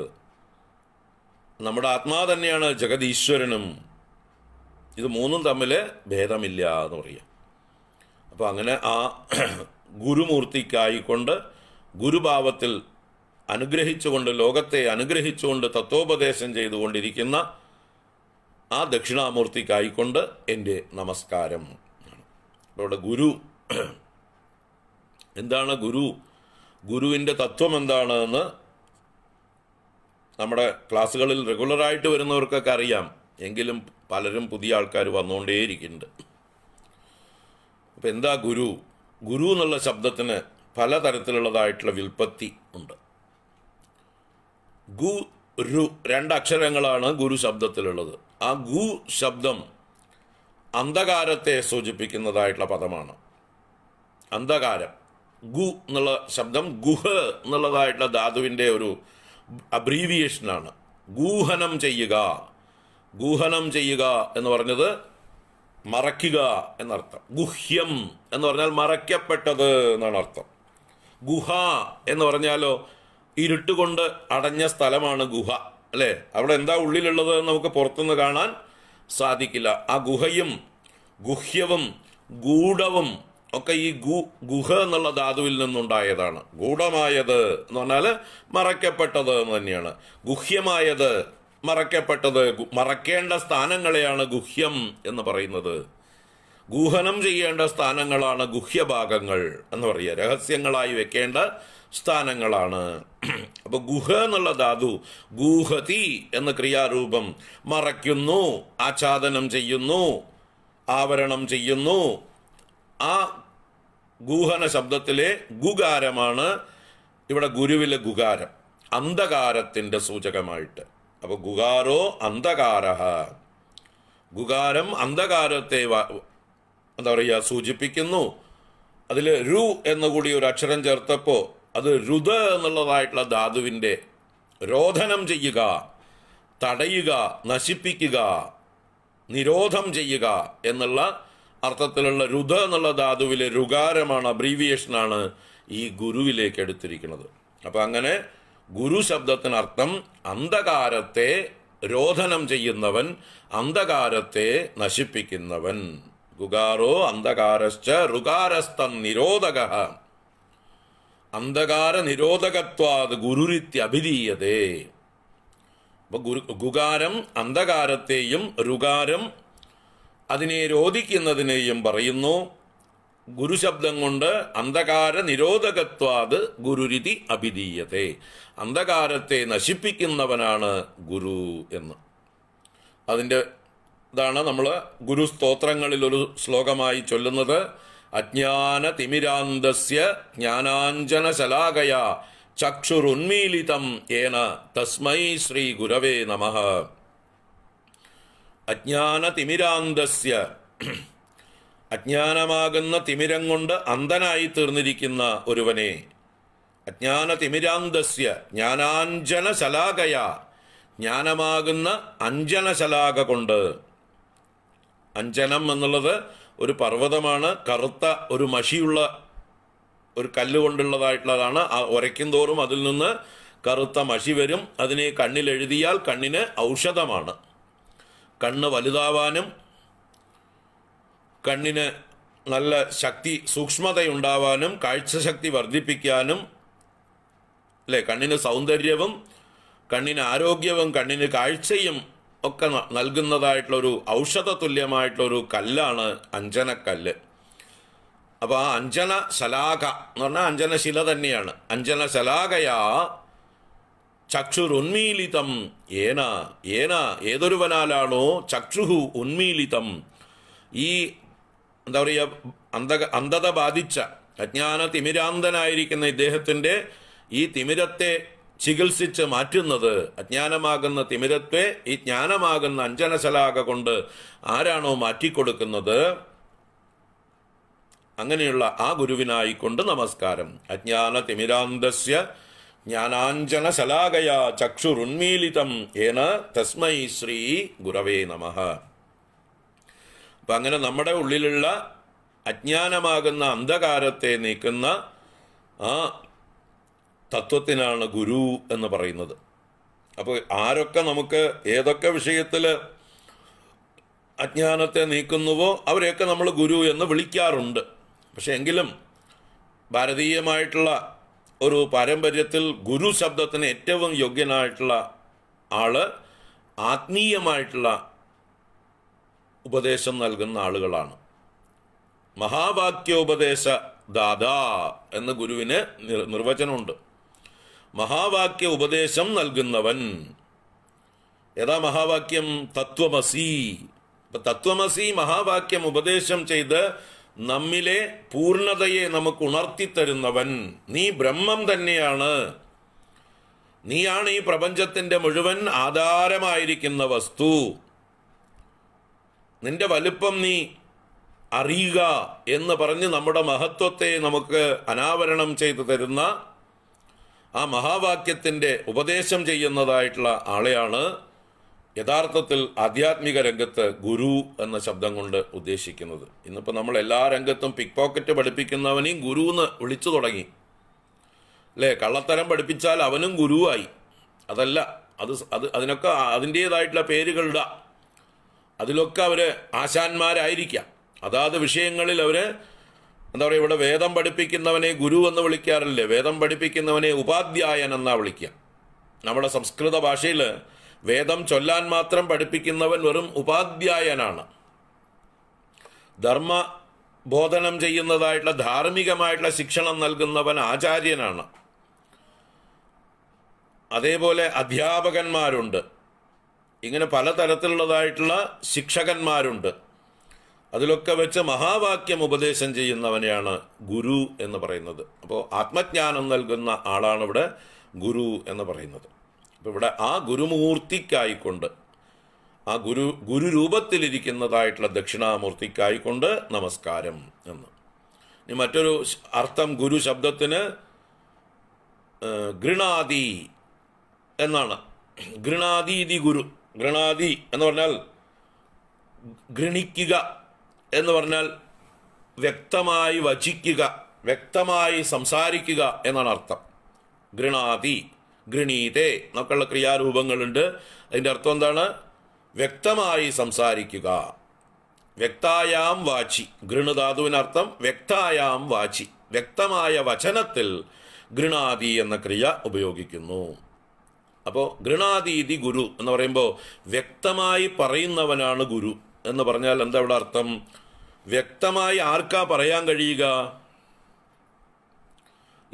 നമ്മുടെ ആത്മാ തന്നെയാണ് ജഗതീശ്വരനും ഇത് മൂന്നും തമ്മിൽ ഭേദമില്ല എന്ന് പറയാം അപ്പോൾ അങ്ങനെ ആ ഗുരുമൂർത്തിക്കായിക്കൊണ്ട് ഗുരുഭാവത്തിൽ അനുഗ്രഹിച്ചുകൊണ്ട് ലോകത്തെ അനുഗ്രഹിച്ചുകൊണ്ട് തത്വോപദേശം ചെയ്തുകൊണ്ടിരിക്കുന്ന ആ ദക്ഷിണാമൂർത്തിക്കായിക്കൊണ്ട് എൻ്റെ നമസ്കാരം ഇവിടെ ഗുരു എന്താണ് ഗുരു ഗുരുവിൻ്റെ തത്വം എന്താണെന്ന് നമ്മുടെ ക്ലാസ്സുകളിൽ റെഗുലറായിട്ട് വരുന്നവർക്കൊക്കെ അറിയാം എങ്കിലും പലരും പുതിയ ആൾക്കാർ വന്നുകൊണ്ടേയിരിക്കുന്നുണ്ട് അപ്പം എന്താ ഗുരു ഗുരു എന്നുള്ള ശബ്ദത്തിന് പലതരത്തിലുള്ളതായിട്ടുള്ള വിൽപ്പത്തി ഉണ്ട് ഗു രു രണ്ടക്ഷരങ്ങളാണ് ഗുരു ശബ്ദത്തിലുള്ളത് ആ ഗു ശബ്ദം അന്ധകാരത്തെ സൂചിപ്പിക്കുന്നതായിട്ടുള്ള പദമാണ് അന്ധകാരം ഗു എന്നുള്ള ശബ്ദം ഗുഹ എന്നുള്ളതായിട്ടുള്ള ധാതുവിൻ്റെ ഒരു അബ്രീവിയേഷനാണ് ഗൂഹനം ചെയ്യുക ഗൂഹനം ചെയ്യുക എന്ന് പറഞ്ഞത് മറയ്ക്കുക എന്നർത്ഥം ഗുഹ്യം എന്ന് പറഞ്ഞാൽ മറയ്ക്കപ്പെട്ടത് എന്നാണ് അർത്ഥം ഗുഹ എന്ന് പറഞ്ഞാലോ ഇരുട്ടുകൊണ്ട് അടഞ്ഞ സ്ഥലമാണ് ഗുഹ അല്ലേ അവിടെ എന്താ ഉള്ളിലുള്ളത് നമുക്ക് പുറത്തുനിന്ന് കാണാൻ സാധിക്കില്ല ആ ഗുഹയും ഗുഹ്യവും ഗൂഢവും ഒക്കെ ഈ ഗു ഗുഹ എന്നുള്ള ധാതുവിൽ നിന്നുണ്ടായതാണ് ഗൂഢമായത് എന്ന് പറഞ്ഞാൽ മറയ്ക്കപ്പെട്ടത് എന്ന് തന്നെയാണ് ഗുഹ്യമായത് മറയ്ക്കപ്പെട്ടത് മറക്കേണ്ട സ്ഥാനങ്ങളെയാണ് ഗുഹ്യം എന്ന് പറയുന്നത് ഗൂഹനം ചെയ്യേണ്ട സ്ഥാനങ്ങളാണ് ഗുഹ്യഭാഗങ്ങൾ എന്ന് പറയുക രഹസ്യങ്ങളായി വെക്കേണ്ട സ്ഥാനങ്ങളാണ് അപ്പോൾ ഗുഹ എന്നുള്ള ധാതു ഗൂഹതി എന്ന ക്രിയാരൂപം മറയ്ക്കുന്നു ആച്ഛാദനം ചെയ്യുന്നു ആവരണം ചെയ്യുന്നു ആ ഗൂഹന ശബ്ദത്തിലെ ഗുകാരമാണ് ഇവിടെ ഗുരുവിലെ ഗുകാരം അന്ധകാരത്തിന്റെ സൂചകമായിട്ട് അപ്പോൾ ഗുകാരോ അന്ധകാര ഗുകാരം അന്ധകാരത്തെ എന്താ പറയുക സൂചിപ്പിക്കുന്നു അതിൽ രു എന്നുകൂടി ഒരു അക്ഷരം ചേർത്തപ്പോൾ അത് രുത എന്നുള്ളതായിട്ടുള്ള ധാതുവിൻ്റെ രോധനം ചെയ്യുക തടയുക നശിപ്പിക്കുക നിരോധം ചെയ്യുക എന്നുള്ള അർത്ഥത്തിലുള്ള രുത എന്നുള്ള ധാതുവിലെ രുകാരമാണ് അബ്രീവിയേഷനാണ് ഈ ഗുരുവിലേക്ക് എടുത്തിരിക്കുന്നത് അപ്പോൾ അങ്ങനെ ഗുരു ശബ്ദത്തിനർത്ഥം അന്ധകാരത്തെ രോധനം ചെയ്യുന്നവൻ അന്ധകാരത്തെ നശിപ്പിക്കുന്നവൻ ഗുഗാറോ അന്ധകാരശ്ച ഋകാരസ്ഥ നിരോധക അന്ധകാര നിരോധകത്വാത് ഗുരുരിത്യഭിധീയതേ അപ്പോൾ ഗുരു ഗുകാരം അന്ധകാരത്തെയും ഋകാരം അതിനെ രോധിക്കുന്നതിനെയും പറയുന്നു ഗുരുശബ്ദം കൊണ്ട് അന്ധകാര നിരോധകത്വാത് ഗുരുരിതി അഭിധീയത്തെ അന്ധകാരത്തെ നശിപ്പിക്കുന്നവനാണ് ഗുരു എന്ന് അതിൻ്റെ ഇതാണ് നമ്മൾ ഗുരു സ്തോത്രങ്ങളിൽ ഒരു ശ്ലോകമായി ചൊല്ലുന്നത് അജ്ഞാന തിമിരാന്തസ്യ ജ്ഞാനാഞ്ജന ശലാകയാ ചക്ഷുരുന്മീലിതം ഏന തസ്മൈ ശ്രീ ഗുരവേ നമ അജ്ഞാനതിമിരാന്തസ്യ അജ്ഞാനമാകുന്ന തിമിരം കൊണ്ട് അന്ധനായി തീർന്നിരിക്കുന്ന ഒരുവനെ അജ്ഞാനതിമിരാന്തസ്യ ജ്ഞാനാഞ്ജന ശലാകയ ജ്ഞാനമാകുന്ന അഞ്ജന ശലാക കൊണ്ട് അഞ്ജനം എന്നുള്ളത് ഒരു പർവ്വതമാണ് കറുത്ത ഒരു മഷിയുള്ള ഒരു കല്ല് കൊണ്ടുള്ളതായിട്ടുള്ളതാണ് ആ ഉരയ്ക്കും തോറും അതിൽ നിന്ന് കറുത്ത മഷി വരും അതിനെ കണ്ണിലെഴുതിയാൽ കണ്ണിന് ഔഷധമാണ് കണ്ണ് വലുതാവാനും കണ്ണിന് നല്ല ശക്തി സൂക്ഷ്മതയുണ്ടാവാനും കാഴ്ചശക്തി വർദ്ധിപ്പിക്കാനും അല്ലേ കണ്ണിന് സൗന്ദര്യവും കണ്ണിന് ആരോഗ്യവും കണ്ണിന് കാഴ്ചയും ഒക്കെ നൽകുന്നതായിട്ടുള്ളൊരു ഔഷധ തുല്യമായിട്ടുള്ളൊരു കല്ലാണ് അഞ്ജനക്കല്ല് അപ്പോൾ ആ അഞ്ജന ശലാഖ എന്ന് പറഞ്ഞാൽ അഞ്ജനശില തന്നെയാണ് അഞ്ജന ശലാഖയാ ചക്ഷുരുന്മീലിതം ഏന ഏന ഏതൊരുവനാലാണോ ചക്ഷുഹു ഉന്മീലിതം ഈ എന്താ പറയുക അന്ധ അന്ധത ബാധിച്ച അജ്ഞാന തിമിരാന്തനായിരിക്കുന്ന ഇദ്ദേഹത്തിൻ്റെ ഈ തിമിരത്തെ ചികിത്സിച്ച് മാറ്റുന്നത് അജ്ഞാനമാകുന്ന തിമിരത്തെ ഈ ജ്ഞാനമാകുന്ന അഞ്ജനശലാക കൊണ്ട് ആരാണോ മാറ്റിക്കൊടുക്കുന്നത് അങ്ങനെയുള്ള ആ ഗുരുവിനായിക്കൊണ്ട് നമസ്കാരം അജ്ഞാന തിമിരാന്തസ്യ ജ്ഞാനാഞ്ജനശലാകയാ ചക്ഷുരുന്മീലിതം ഏന തസ്മൈ ശ്രീ ഗുരവേ നമ അപ്പം അങ്ങനെ നമ്മുടെ ഉള്ളിലുള്ള അജ്ഞാനമാകുന്ന അന്ധകാരത്തെ നീക്കുന്ന ആ തത്വത്തിനാണ് ഗുരു എന്ന് പറയുന്നത് അപ്പോൾ ആരൊക്കെ നമുക്ക് ഏതൊക്കെ വിഷയത്തിൽ അജ്ഞാനത്തെ നീക്കുന്നുവോ അവരെയൊക്കെ നമ്മൾ ഗുരു എന്ന് വിളിക്കാറുണ്ട് പക്ഷെ എങ്കിലും ഭാരതീയമായിട്ടുള്ള ഒരു പാരമ്പര്യത്തിൽ ഗുരു ശബ്ദത്തിന് ഏറ്റവും യോഗ്യനായിട്ടുള്ള ആള് ആത്മീയമായിട്ടുള്ള ഉപദേശം നൽകുന്ന ആളുകളാണ് മഹാവാക്യോപദേശ ദാദാ എന്ന ഗുരുവിന് നിർവചനമുണ്ട് മഹാവാക്യ ഉപദേശം നൽകുന്നവൻ ഏതാ മഹാവാക്യം തത്വമസി ഇപ്പൊ തത്വമസി മഹാവാക്യം ഉപദേശം ചെയ്ത് നമ്മിലെ പൂർണതയെ നമുക്ക് ഉണർത്തിത്തരുന്നവൻ നീ ബ്രഹ്മം തന്നെയാണ് നീയാണ് ഈ പ്രപഞ്ചത്തിൻ്റെ മുഴുവൻ ആധാരമായിരിക്കുന്ന വസ്തു നിന്റെ വലുപ്പം നീ അറിയുക എന്ന് പറഞ്ഞ് നമ്മുടെ മഹത്വത്തെ നമുക്ക് അനാവരണം ചെയ്തു തരുന്ന ആ മഹാവാക്യത്തിൻ്റെ ഉപദേശം ചെയ്യുന്നതായിട്ടുള്ള ആളെയാണ് യഥാർത്ഥത്തിൽ ആധ്യാത്മിക രംഗത്ത് ഗുരു എന്ന ശബ്ദം കൊണ്ട് ഉദ്ദേശിക്കുന്നത് ഇന്നിപ്പോൾ നമ്മൾ എല്ലാ രംഗത്തും പിക്ക് പോക്കറ്റ് പഠിപ്പിക്കുന്നവനെയും ഗുരു എന്ന് വിളിച്ചു തുടങ്ങി അല്ലേ കള്ളത്തരം പഠിപ്പിച്ചാൽ അവനും ഗുരുവായി അതല്ല അത് അത് അതിനൊക്കെ അതിൻ്റേതായിട്ടുള്ള പേരുകളുടെ അതിലൊക്കെ അവർ ആശാന്മാരായിരിക്കാം അതാത് വിഷയങ്ങളിൽ അവർ എന്താ പറയുക ഇവിടെ വേദം പഠിപ്പിക്കുന്നവനെ ഗുരു എന്ന് വിളിക്കാറില്ലേ വേദം പഠിപ്പിക്കുന്നവനെ ഉപാധ്യായൻ എന്നാണ് വിളിക്കുക നമ്മുടെ സംസ്കൃത ഭാഷയിൽ വേദം ചൊല്ലാൻ മാത്രം പഠിപ്പിക്കുന്നവൻ വെറും ഉപാധ്യായനാണ് ധർമ്മ ബോധനം ചെയ്യുന്നതായിട്ടുള്ള ധാർമ്മികമായിട്ടുള്ള ശിക്ഷണം നൽകുന്നവൻ ആചാര്യനാണ് അതേപോലെ അധ്യാപകന്മാരുണ്ട് ഇങ്ങനെ പലതരത്തിലുള്ളതായിട്ടുള്ള ശിക്ഷകന്മാരുണ്ട് അതിലൊക്കെ വെച്ച് മഹാവാക്യം ഉപദേശം ചെയ്യുന്നവനെയാണ് ഗുരു എന്ന് പറയുന്നത് അപ്പോൾ ആത്മജ്ഞാനം നൽകുന്ന ആളാണ് ഇവിടെ ഗുരു എന്ന് പറയുന്നത് അപ്പം ഇവിടെ ആ ഗുരുമൂർത്തിക്കായിക്കൊണ്ട് ആ ഗുരു ഗുരുരൂപത്തിലിരിക്കുന്നതായിട്ടുള്ള ദക്ഷിണാമൂർത്തിക്കായിക്കൊണ്ട് നമസ്കാരം എന്ന് ഇനി മറ്റൊരു അർത്ഥം ഗുരു ശബ്ദത്തിന് ഗൃണാദി എന്നാണ് ഗൃണാദീതി ഗുരു ഗൃണാദി എന്ന് പറഞ്ഞാൽ ഗൃണിക്കുക എന്ന് പറഞ്ഞാൽ വ്യക്തമായി വചിക്കുക വ്യക്തമായി സംസാരിക്കുക എന്നാണ് അർത്ഥം ഗൃണാദി ഗൃണീതേ എന്നൊക്കെയുള്ള ക്രിയാരൂപങ്ങളുണ്ട് അതിൻ്റെ അർത്ഥം എന്താണ് വ്യക്തമായി സംസാരിക്കുക വ്യക്തായാം വാചി ഗൃണുധാതുവിനർത്ഥം വ്യക്തായാം വാചി വ്യക്തമായ വചനത്തിൽ ഗൃണാദി എന്ന ക്രിയ ഉപയോഗിക്കുന്നു അപ്പോൾ ഗൃണാദീതി ഗുരു എന്ന് പറയുമ്പോൾ വ്യക്തമായി പറയുന്നവനാണ് ഗുരു എന്ന് പറഞ്ഞാൽ എന്താ ഇവിടെ അർത്ഥം വ്യക്തമായി ആർക്കാ പറയാൻ കഴിയുക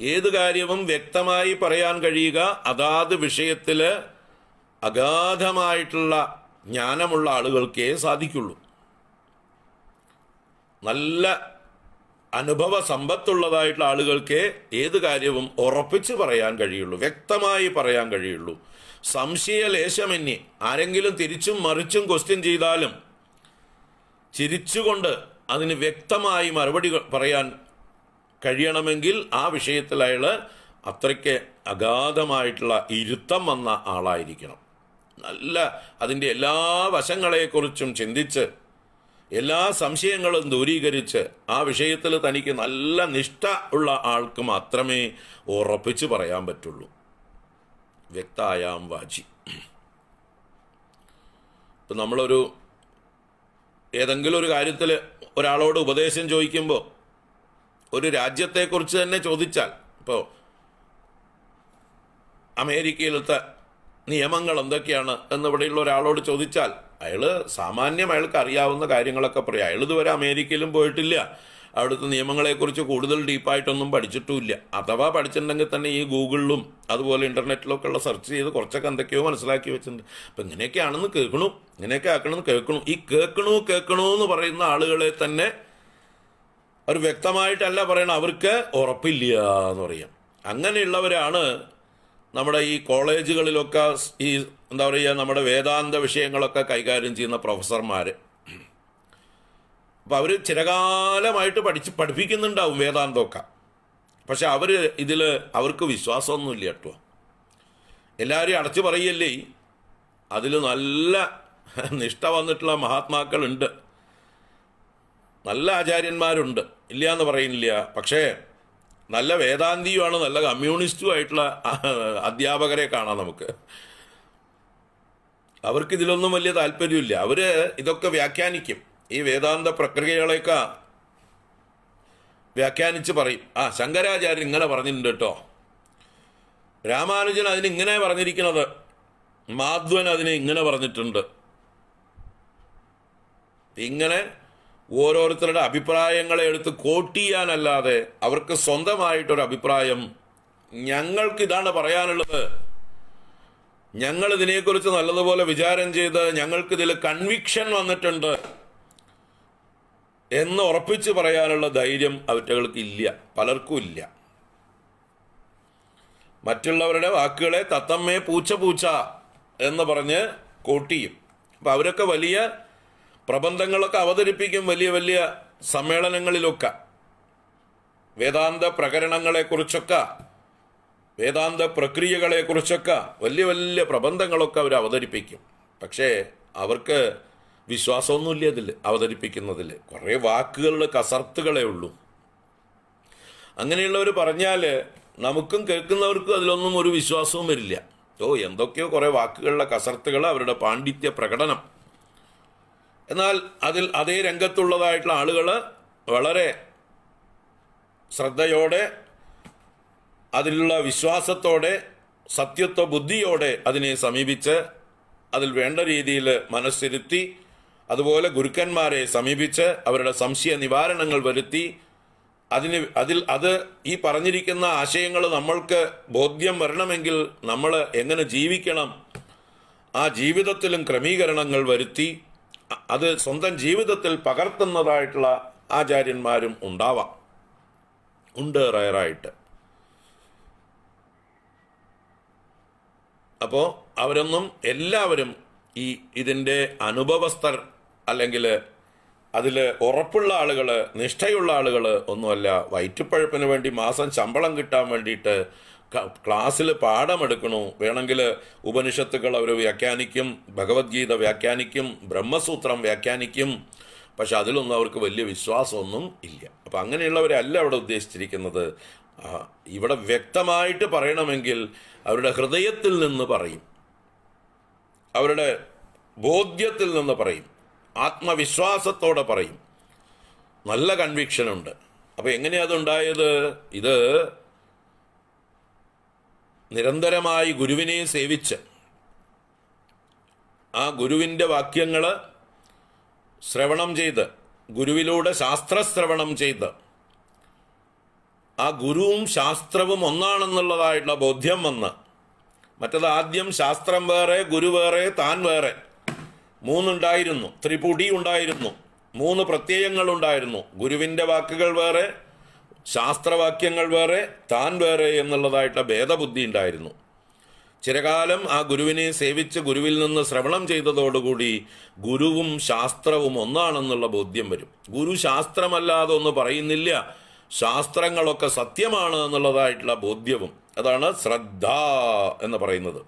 ഏത് കാര്യവും വ്യക്തമായി പറയാൻ കഴിയുക അതാത് വിഷയത്തിൽ അഗാധമായിട്ടുള്ള ജ്ഞാനമുള്ള ആളുകൾക്കേ സാധിക്കുള്ളൂ നല്ല അനുഭവ സമ്പത്തുള്ളതായിട്ടുള്ള ആളുകൾക്ക് ഏത് കാര്യവും ഉറപ്പിച്ച് പറയാൻ കഴിയുള്ളൂ വ്യക്തമായി പറയാൻ കഴിയുള്ളൂ സംശയലേശമന്യേ ആരെങ്കിലും തിരിച്ചും മറിച്ചും ക്വസ്റ്റ്യൻ ചെയ്താലും ചിരിച്ചുകൊണ്ട് അതിന് വ്യക്തമായി മറുപടി പറയാൻ കഴിയണമെങ്കിൽ ആ വിഷയത്തിൽ അയാൾ അത്രയ്ക്ക് അഗാധമായിട്ടുള്ള ഇരുത്തം വന്ന ആളായിരിക്കണം നല്ല അതിൻ്റെ എല്ലാ വശങ്ങളെക്കുറിച്ചും ചിന്തിച്ച് എല്ലാ സംശയങ്ങളും ദൂരീകരിച്ച് ആ വിഷയത്തിൽ തനിക്ക് നല്ല നിഷ്ഠ ഉള്ള ആൾക്ക് മാത്രമേ ഉറപ്പിച്ച് പറയാൻ പറ്റുള്ളൂ വ്യക്തായാം വാചി ഇപ്പം നമ്മളൊരു ഏതെങ്കിലും ഒരു കാര്യത്തിൽ ഒരാളോട് ഉപദേശം ചോദിക്കുമ്പോൾ ഒരു രാജ്യത്തെക്കുറിച്ച് തന്നെ ചോദിച്ചാൽ ഇപ്പോൾ അമേരിക്കയിലത്തെ നിയമങ്ങൾ എന്തൊക്കെയാണ് എന്നിവിടെയുള്ള ഒരാളോട് ചോദിച്ചാൽ അയാൾ സാമാന്യം അയാൾക്ക് അറിയാവുന്ന കാര്യങ്ങളൊക്കെ പറയാം അയാൾ ഇതുവരെ അമേരിക്കയിലും പോയിട്ടില്ല അവിടുത്തെ നിയമങ്ങളെക്കുറിച്ച് കൂടുതൽ ഡീപ്പായിട്ടൊന്നും പഠിച്ചിട്ടുമില്ല അഥവാ പഠിച്ചിട്ടുണ്ടെങ്കിൽ തന്നെ ഈ ഗൂഗിളിലും അതുപോലെ ഇൻ്റർനെറ്റിലൊക്കെ ഉള്ള സെർച്ച് ചെയ്ത് കുറച്ചൊക്കെ എന്തൊക്കെയോ മനസ്സിലാക്കി വെച്ചിട്ടുണ്ട് അപ്പം ഇങ്ങനെയൊക്കെയാണെന്ന് കേൾക്കണു ഇങ്ങനെയൊക്കെ ആക്കണമെന്ന് കേൾക്കണു ഈ കേൾക്കണു കേൾക്കണു എന്ന് പറയുന്ന ആളുകളെ തന്നെ അവർ വ്യക്തമായിട്ടല്ല പറയണം അവർക്ക് ഉറപ്പില്ല എന്ന് പറയാം അങ്ങനെയുള്ളവരാണ് നമ്മുടെ ഈ കോളേജുകളിലൊക്കെ ഈ എന്താ പറയുക നമ്മുടെ വേദാന്ത വിഷയങ്ങളൊക്കെ കൈകാര്യം ചെയ്യുന്ന പ്രൊഫസർമാർ അപ്പം അവർ ചിരകാലമായിട്ട് പഠിച്ച് പഠിപ്പിക്കുന്നുണ്ടാവും വേദാന്തമൊക്കെ പക്ഷെ അവർ ഇതിൽ അവർക്ക് വിശ്വാസമൊന്നുമില്ല കേട്ടോ എല്ലാവരെയും അടച്ചു പറയല്ലേ അതിൽ നല്ല നിഷ്ഠ വന്നിട്ടുള്ള മഹാത്മാക്കളുണ്ട് നല്ല ആചാര്യന്മാരുണ്ട് ഇല്ല എന്ന് പറയുന്നില്ല പക്ഷേ നല്ല വേദാന്തിയുമാണ് നല്ല കമ്മ്യൂണിസ്റ്റുമായിട്ടുള്ള അധ്യാപകരെ കാണാം നമുക്ക് അവർക്ക് ഇതിലൊന്നും വലിയ താല്പര്യമില്ല അവർ ഇതൊക്കെ വ്യാഖ്യാനിക്കും ഈ വേദാന്ത പ്രക്രിയകളെയൊക്കെ വ്യാഖ്യാനിച്ച് പറയും ആ ശങ്കരാചാര്യൻ ഇങ്ങനെ പറഞ്ഞിട്ടുണ്ട് കേട്ടോ രാമാനുജൻ അതിന് ഇങ്ങനെ പറഞ്ഞിരിക്കുന്നത് മാധ്വൻ അതിനെ ഇങ്ങനെ പറഞ്ഞിട്ടുണ്ട് ഇങ്ങനെ ഓരോരുത്തരുടെ അഭിപ്രായങ്ങളെ എടുത്ത് കോട്ട് ചെയ്യാനല്ലാതെ അവർക്ക് സ്വന്തമായിട്ടൊരു അഭിപ്രായം ഞങ്ങൾക്ക് ഇതാണ് പറയാനുള്ളത് ഞങ്ങൾ ഇതിനെക്കുറിച്ച് നല്ലതുപോലെ വിചാരം ചെയ്ത് ഇതിൽ കൺവിക്ഷൻ വന്നിട്ടുണ്ട് എന്ന് ഉറപ്പിച്ച് പറയാനുള്ള ധൈര്യം അവറ്റകൾക്ക് ഇല്ല പലർക്കും ഇല്ല മറ്റുള്ളവരുടെ വാക്കുകളെ തത്തമ്മേ പൂച്ച പൂച്ച എന്ന് പറഞ്ഞ് കോട്ടിയും അപ്പം അവരൊക്കെ വലിയ പ്രബന്ധങ്ങളൊക്കെ അവതരിപ്പിക്കും വലിയ വലിയ സമ്മേളനങ്ങളിലൊക്കെ വേദാന്ത പ്രകരണങ്ങളെക്കുറിച്ചൊക്കെ വേദാന്ത പ്രക്രിയകളെക്കുറിച്ചൊക്കെ വലിയ വലിയ പ്രബന്ധങ്ങളൊക്കെ അവർ അവതരിപ്പിക്കും പക്ഷേ അവർക്ക് വിശ്വാസമൊന്നുമില്ല അതിൽ അവതരിപ്പിക്കുന്നതിൽ കുറേ വാക്കുകളുടെ കസർത്തുകളേ ഉള്ളൂ അങ്ങനെയുള്ളവർ പറഞ്ഞാൽ നമുക്കും കേൾക്കുന്നവർക്കും അതിലൊന്നും ഒരു വിശ്വാസവും വരില്ല ഓ എന്തൊക്കെയോ കുറേ വാക്കുകളുടെ കസർത്തുകൾ അവരുടെ പാണ്ഡിത്യ പ്രകടനം എന്നാൽ അതിൽ അതേ രംഗത്തുള്ളതായിട്ടുള്ള ആളുകൾ വളരെ ശ്രദ്ധയോടെ അതിലുള്ള വിശ്വാസത്തോടെ സത്യത്വ ബുദ്ധിയോടെ അതിനെ സമീപിച്ച് അതിൽ വേണ്ട രീതിയിൽ മനസ്സിരുത്തി അതുപോലെ ഗുരുക്കന്മാരെ സമീപിച്ച് അവരുടെ സംശയ നിവാരണങ്ങൾ വരുത്തി അതിന് അതിൽ അത് ഈ പറഞ്ഞിരിക്കുന്ന ആശയങ്ങൾ നമ്മൾക്ക് ബോധ്യം വരണമെങ്കിൽ നമ്മൾ എങ്ങനെ ജീവിക്കണം ആ ജീവിതത്തിലും ക്രമീകരണങ്ങൾ വരുത്തി അത് സ്വന്തം ജീവിതത്തിൽ പകർത്തുന്നതായിട്ടുള്ള ആചാര്യന്മാരും ഉണ്ടാവാം ഉണ്ട് റയറായിട്ട് അപ്പോൾ അവരൊന്നും എല്ലാവരും ഈ ഇതിൻ്റെ അനുഭവസ്ഥർ അല്ലെങ്കിൽ അതിൽ ഉറപ്പുള്ള ആളുകൾ നിഷ്ഠയുള്ള ആളുകൾ ഒന്നുമല്ല വയറ്റുപ്പഴപ്പിന് വേണ്ടി മാസം ശമ്പളം കിട്ടാൻ വേണ്ടിയിട്ട് ക്ലാസ്സിൽ പാഠമെടുക്കണു വേണമെങ്കിൽ ഉപനിഷത്തുകൾ അവർ വ്യാഖ്യാനിക്കും ഭഗവത്ഗീത വ്യാഖ്യാനിക്കും ബ്രഹ്മസൂത്രം വ്യാഖ്യാനിക്കും പക്ഷെ അതിലൊന്നും അവർക്ക് വലിയ വിശ്വാസമൊന്നും ഇല്ല അപ്പം അങ്ങനെയുള്ളവരല്ല അവിടെ ഉദ്ദേശിച്ചിരിക്കുന്നത് ഇവിടെ വ്യക്തമായിട്ട് പറയണമെങ്കിൽ അവരുടെ ഹൃദയത്തിൽ നിന്ന് പറയും അവരുടെ ബോധ്യത്തിൽ നിന്ന് പറയും ആത്മവിശ്വാസത്തോടെ പറയും നല്ല കൺവിക്ഷനുണ്ട് അപ്പോൾ എങ്ങനെയതുണ്ടായത് ഇത് നിരന്തരമായി ഗുരുവിനെ സേവിച്ച് ആ ഗുരുവിൻ്റെ വാക്യങ്ങൾ ശ്രവണം ചെയ്ത് ഗുരുവിലൂടെ ശാസ്ത്രശ്രവണം ചെയ്ത് ആ ഗുരുവും ശാസ്ത്രവും ഒന്നാണെന്നുള്ളതായിട്ടുള്ള ബോധ്യം വന്ന് മറ്റത് ആദ്യം ശാസ്ത്രം വേറെ ഗുരു വേറെ താൻ വേറെ മൂന്നുണ്ടായിരുന്നു ത്രിപുടി ഉണ്ടായിരുന്നു മൂന്ന് പ്രത്യയങ്ങളുണ്ടായിരുന്നു ഗുരുവിൻ്റെ വാക്കുകൾ വേറെ ശാസ്ത്രവാക്യങ്ങൾ വേറെ താൻ വേറെ എന്നുള്ളതായിട്ടുള്ള ഭേദബുദ്ധി ഉണ്ടായിരുന്നു ചിരകാലം ആ ഗുരുവിനെ സേവിച്ച് ഗുരുവിൽ നിന്ന് ശ്രവണം ചെയ്തതോടുകൂടി ഗുരുവും ശാസ്ത്രവും ഒന്നാണെന്നുള്ള ബോധ്യം വരും ഗുരു ശാസ്ത്രമല്ലാതെ ഒന്ന് പറയുന്നില്ല ശാസ്ത്രങ്ങളൊക്കെ സത്യമാണ് എന്നുള്ളതായിട്ടുള്ള ബോധ്യവും അതാണ് ശ്രദ്ധ എന്ന് പറയുന്നത്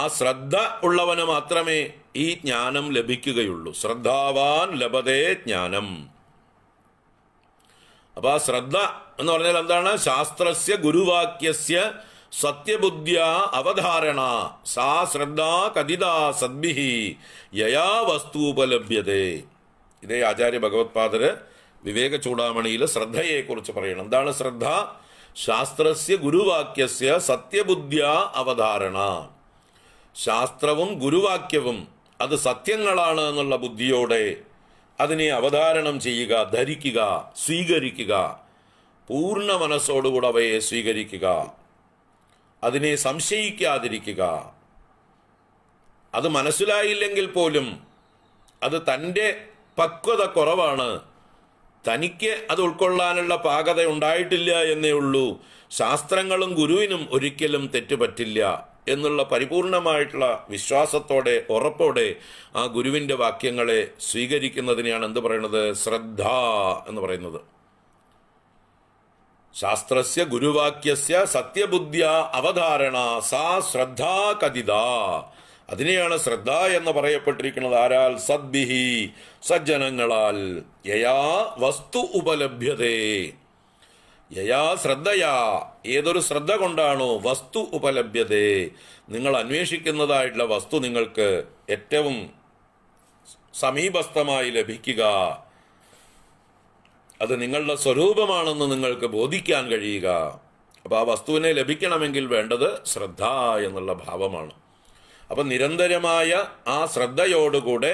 ആ ശ്രദ്ധ ഉള്ളവന് മാത്രമേ ഈ ജ്ഞാനം ലഭിക്കുകയുള്ളൂ ശ്രദ്ധാവാൻ ലഭതേ ജ്ഞാനം അപ്പോൾ ആ ശ്രദ്ധ എന്ന് പറഞ്ഞാൽ എന്താണ് ശാസ്ത്രസ്യ ഗുരുവാക്യസ്യ സത്യബുദ്ധ്യ അവധാരണ സാ ശ്രദ്ധ കഥിത സദ്ഭിഹി യയാ വസ്തു ഉപലഭ്യതേ ഇതേ ആചാര്യ ഭഗവത്പാദര് വിവേക ചൂടാമണിയിൽ ശ്രദ്ധയെക്കുറിച്ച് പറയണം എന്താണ് ശ്രദ്ധ ശാസ്ത്രസ്യ ഗുരുവാക്യസ്യ സത്യബുദ്ധ്യ അവധാരണ ശാസ്ത്രവും ഗുരുവാക്യവും അത് സത്യങ്ങളാണ് എന്നുള്ള ബുദ്ധിയോടെ അതിനെ അവതാരണം ചെയ്യുക ധരിക്കുക സ്വീകരിക്കുക പൂർണ്ണ മനസ്സോടുകൂടെ അവയെ സ്വീകരിക്കുക അതിനെ സംശയിക്കാതിരിക്കുക അത് മനസ്സിലായില്ലെങ്കിൽ പോലും അത് തൻ്റെ പക്വത കുറവാണ് തനിക്ക് അത് ഉൾക്കൊള്ളാനുള്ള പാകത ഉണ്ടായിട്ടില്ല എന്നേ ഉള്ളൂ ശാസ്ത്രങ്ങളും ഗുരുവിനും ഒരിക്കലും തെറ്റുപറ്റില്ല എന്നുള്ള പരിപൂർണമായിട്ടുള്ള വിശ്വാസത്തോടെ ഉറപ്പോടെ ആ ഗുരുവിൻ്റെ വാക്യങ്ങളെ സ്വീകരിക്കുന്നതിനെയാണ് എന്ത് പറയുന്നത് ശ്രദ്ധ എന്ന് പറയുന്നത് ശാസ്ത്രസ്യ ഗുരുവാക്യസ്യ സത്യബുദ്ധ്യ അവധാരണ സാ ശ്രദ്ധാ കഥിത അതിനെയാണ് ശ്രദ്ധ എന്ന് പറയപ്പെട്ടിരിക്കുന്നത് ആരാൽ സദ്ബിഹി സജ്ജനങ്ങളാൽ യയാ വസ്തു ഉപലഭ്യതേ യയാ ശ്രദ്ധയാ ഏതൊരു ശ്രദ്ധ കൊണ്ടാണോ വസ്തു ഉപലഭ്യതേ നിങ്ങൾ അന്വേഷിക്കുന്നതായിട്ടുള്ള വസ്തു നിങ്ങൾക്ക് ഏറ്റവും സമീപസ്ഥമായി ലഭിക്കുക അത് നിങ്ങളുടെ സ്വരൂപമാണെന്ന് നിങ്ങൾക്ക് ബോധിക്കാൻ കഴിയുക അപ്പോൾ ആ വസ്തുവിനെ ലഭിക്കണമെങ്കിൽ വേണ്ടത് ശ്രദ്ധ എന്നുള്ള ഭാവമാണ് അപ്പം നിരന്തരമായ ആ ശ്രദ്ധയോടുകൂടെ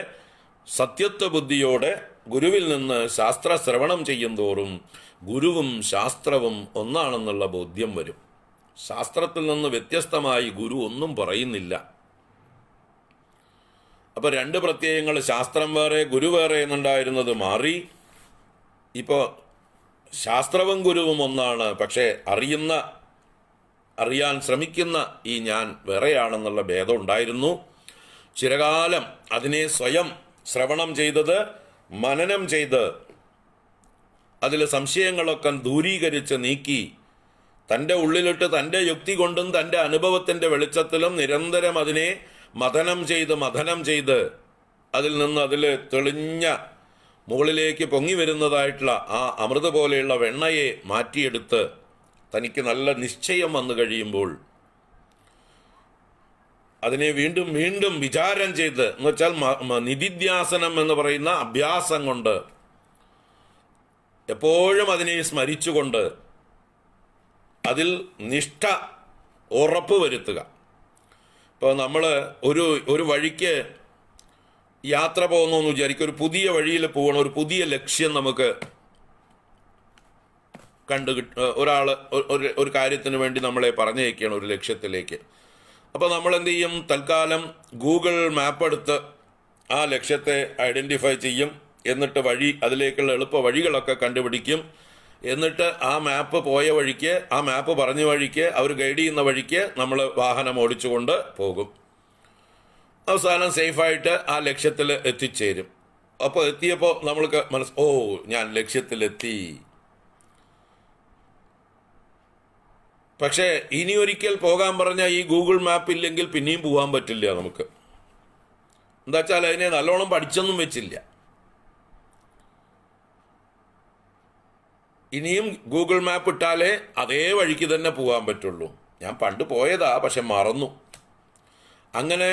സത്യത്വ ബുദ്ധിയോടെ ഗുരുവിൽ നിന്ന് ശാസ്ത്ര ശ്രവണം ചെയ്യും തോറും ഗുരുവും ശാസ്ത്രവും ഒന്നാണെന്നുള്ള ബോധ്യം വരും ശാസ്ത്രത്തിൽ നിന്ന് വ്യത്യസ്തമായി ഗുരു ഒന്നും പറയുന്നില്ല അപ്പോൾ രണ്ട് പ്രത്യയങ്ങൾ ശാസ്ത്രം വേറെ ഗുരു വേറെ എന്നുണ്ടായിരുന്നത് മാറി ഇപ്പോൾ ശാസ്ത്രവും ഗുരുവും ഒന്നാണ് പക്ഷേ അറിയുന്ന അറിയാൻ ശ്രമിക്കുന്ന ഈ ഞാൻ വേറെയാണെന്നുള്ള ഭേദം ഉണ്ടായിരുന്നു ചിരകാലം അതിനെ സ്വയം ശ്രവണം ചെയ്തത് മനനം ചെയ്ത് അതിലെ സംശയങ്ങളൊക്കെ ദൂരീകരിച്ച് നീക്കി തൻ്റെ ഉള്ളിലിട്ട് തൻ്റെ യുക്തി കൊണ്ടും തൻ്റെ അനുഭവത്തിൻ്റെ വെളിച്ചത്തിലും നിരന്തരം അതിനെ മഥനം ചെയ്ത് മഥനം ചെയ്ത് അതിൽ നിന്ന് അതിൽ തെളിഞ്ഞ മുകളിലേക്ക് പൊങ്ങി വരുന്നതായിട്ടുള്ള ആ അമൃത പോലെയുള്ള വെണ്ണയെ മാറ്റിയെടുത്ത് തനിക്ക് നല്ല നിശ്ചയം വന്നു കഴിയുമ്പോൾ അതിനെ വീണ്ടും വീണ്ടും വിചാരം ചെയ്ത് എന്ന് വെച്ചാൽ നിധിധ്യാസനം എന്ന് പറയുന്ന അഭ്യാസം കൊണ്ട് എപ്പോഴും അതിനെ സ്മരിച്ചുകൊണ്ട് അതിൽ നിഷ്ഠ ഉറപ്പ് വരുത്തുക ഇപ്പോൾ നമ്മൾ ഒരു ഒരു വഴിക്ക് യാത്ര പോകുന്നു എന്ന് വിചാരിക്കുക ഒരു പുതിയ വഴിയിൽ പോകണം ഒരു പുതിയ ലക്ഷ്യം നമുക്ക് കണ്ടു കിട്ട ഒരാൾ ഒരു ഒരു കാര്യത്തിന് വേണ്ടി നമ്മളെ പറഞ്ഞയക്കുകയാണ് ഒരു ലക്ഷ്യത്തിലേക്ക് അപ്പോൾ നമ്മൾ എന്ത് ചെയ്യും തൽക്കാലം ഗൂഗിൾ മാപ്പ് എടുത്ത് ആ ലക്ഷ്യത്തെ ഐഡൻറ്റിഫൈ ചെയ്യും എന്നിട്ട് വഴി അതിലേക്കുള്ള എളുപ്പ വഴികളൊക്കെ കണ്ടുപിടിക്കും എന്നിട്ട് ആ മാപ്പ് പോയ വഴിക്ക് ആ മാപ്പ് പറഞ്ഞ വഴിക്ക് അവർ ഗൈഡ് ചെയ്യുന്ന വഴിക്ക് നമ്മൾ വാഹനം ഓടിച്ചുകൊണ്ട് പോകും അവസാനം സേഫായിട്ട് ആ ലക്ഷ്യത്തിൽ എത്തിച്ചേരും അപ്പോൾ എത്തിയപ്പോൾ നമ്മൾക്ക് മനസ് ഓ ഞാൻ ലക്ഷ്യത്തിലെത്തി പക്ഷേ ഇനി ഒരിക്കൽ പോകാൻ പറഞ്ഞ ഈ ഗൂഗിൾ മാപ്പ് ഇല്ലെങ്കിൽ പിന്നെയും പോകാൻ പറ്റില്ല നമുക്ക് എന്താ വെച്ചാൽ അതിനെ നല്ലോണം പഠിച്ചൊന്നും വെച്ചില്ല ഇനിയും ഗൂഗിൾ മാപ്പ് ഇട്ടാലേ അതേ വഴിക്ക് തന്നെ പോകാൻ പറ്റുള്ളൂ ഞാൻ പണ്ട് പോയതാ പക്ഷെ മറന്നു അങ്ങനെ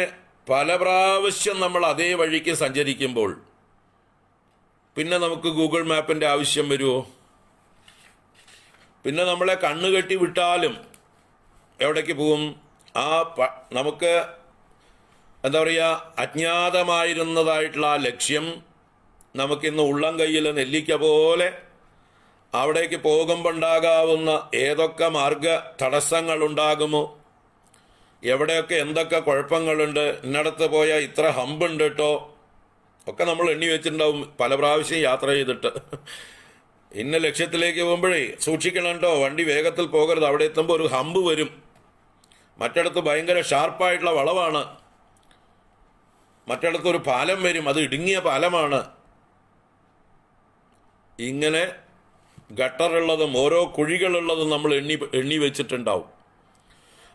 പല പ്രാവശ്യം നമ്മൾ അതേ വഴിക്ക് സഞ്ചരിക്കുമ്പോൾ പിന്നെ നമുക്ക് ഗൂഗിൾ മാപ്പിൻ്റെ ആവശ്യം വരുമോ പിന്നെ നമ്മളെ കണ്ണുകെട്ടി വിട്ടാലും എവിടേക്ക് പോകും ആ നമുക്ക് എന്താ പറയുക അജ്ഞാതമായിരുന്നതായിട്ടുള്ള ആ ലക്ഷ്യം നമുക്കിന്ന് ഉള്ളം കയ്യിൽ നെല്ലിക്ക പോലെ അവിടേക്ക് പോകുമ്പോണ്ടാകാവുന്ന ഏതൊക്കെ മാർഗ ഉണ്ടാകുമോ എവിടെയൊക്കെ എന്തൊക്കെ കുഴപ്പങ്ങളുണ്ട് ഇന്നടത്ത് പോയാൽ ഇത്ര ഹമ്പുണ്ട് കേട്ടോ ഒക്കെ നമ്മൾ എണ്ണി വെച്ചിട്ടുണ്ടാവും പല പ്രാവശ്യം യാത്ര ചെയ്തിട്ട് ഇന്ന ലക്ഷ്യത്തിലേക്ക് പോകുമ്പോഴേ സൂക്ഷിക്കണം കേട്ടോ വണ്ടി വേഗത്തിൽ പോകരുത് അവിടെ എത്തുമ്പോൾ ഒരു ഹമ്പ് വരും മറ്റിടത്ത് ഭയങ്കര ഷാർപ്പായിട്ടുള്ള വളവാണ് മറ്റിടത്തൊരു ഒരു പാലം വരും അത് ഇടുങ്ങിയ പാലമാണ് ഇങ്ങനെ ഗട്ടറുള്ളതും ഓരോ കുഴികളുള്ളതും നമ്മൾ എണ്ണി എണ്ണി വെച്ചിട്ടുണ്ടാവും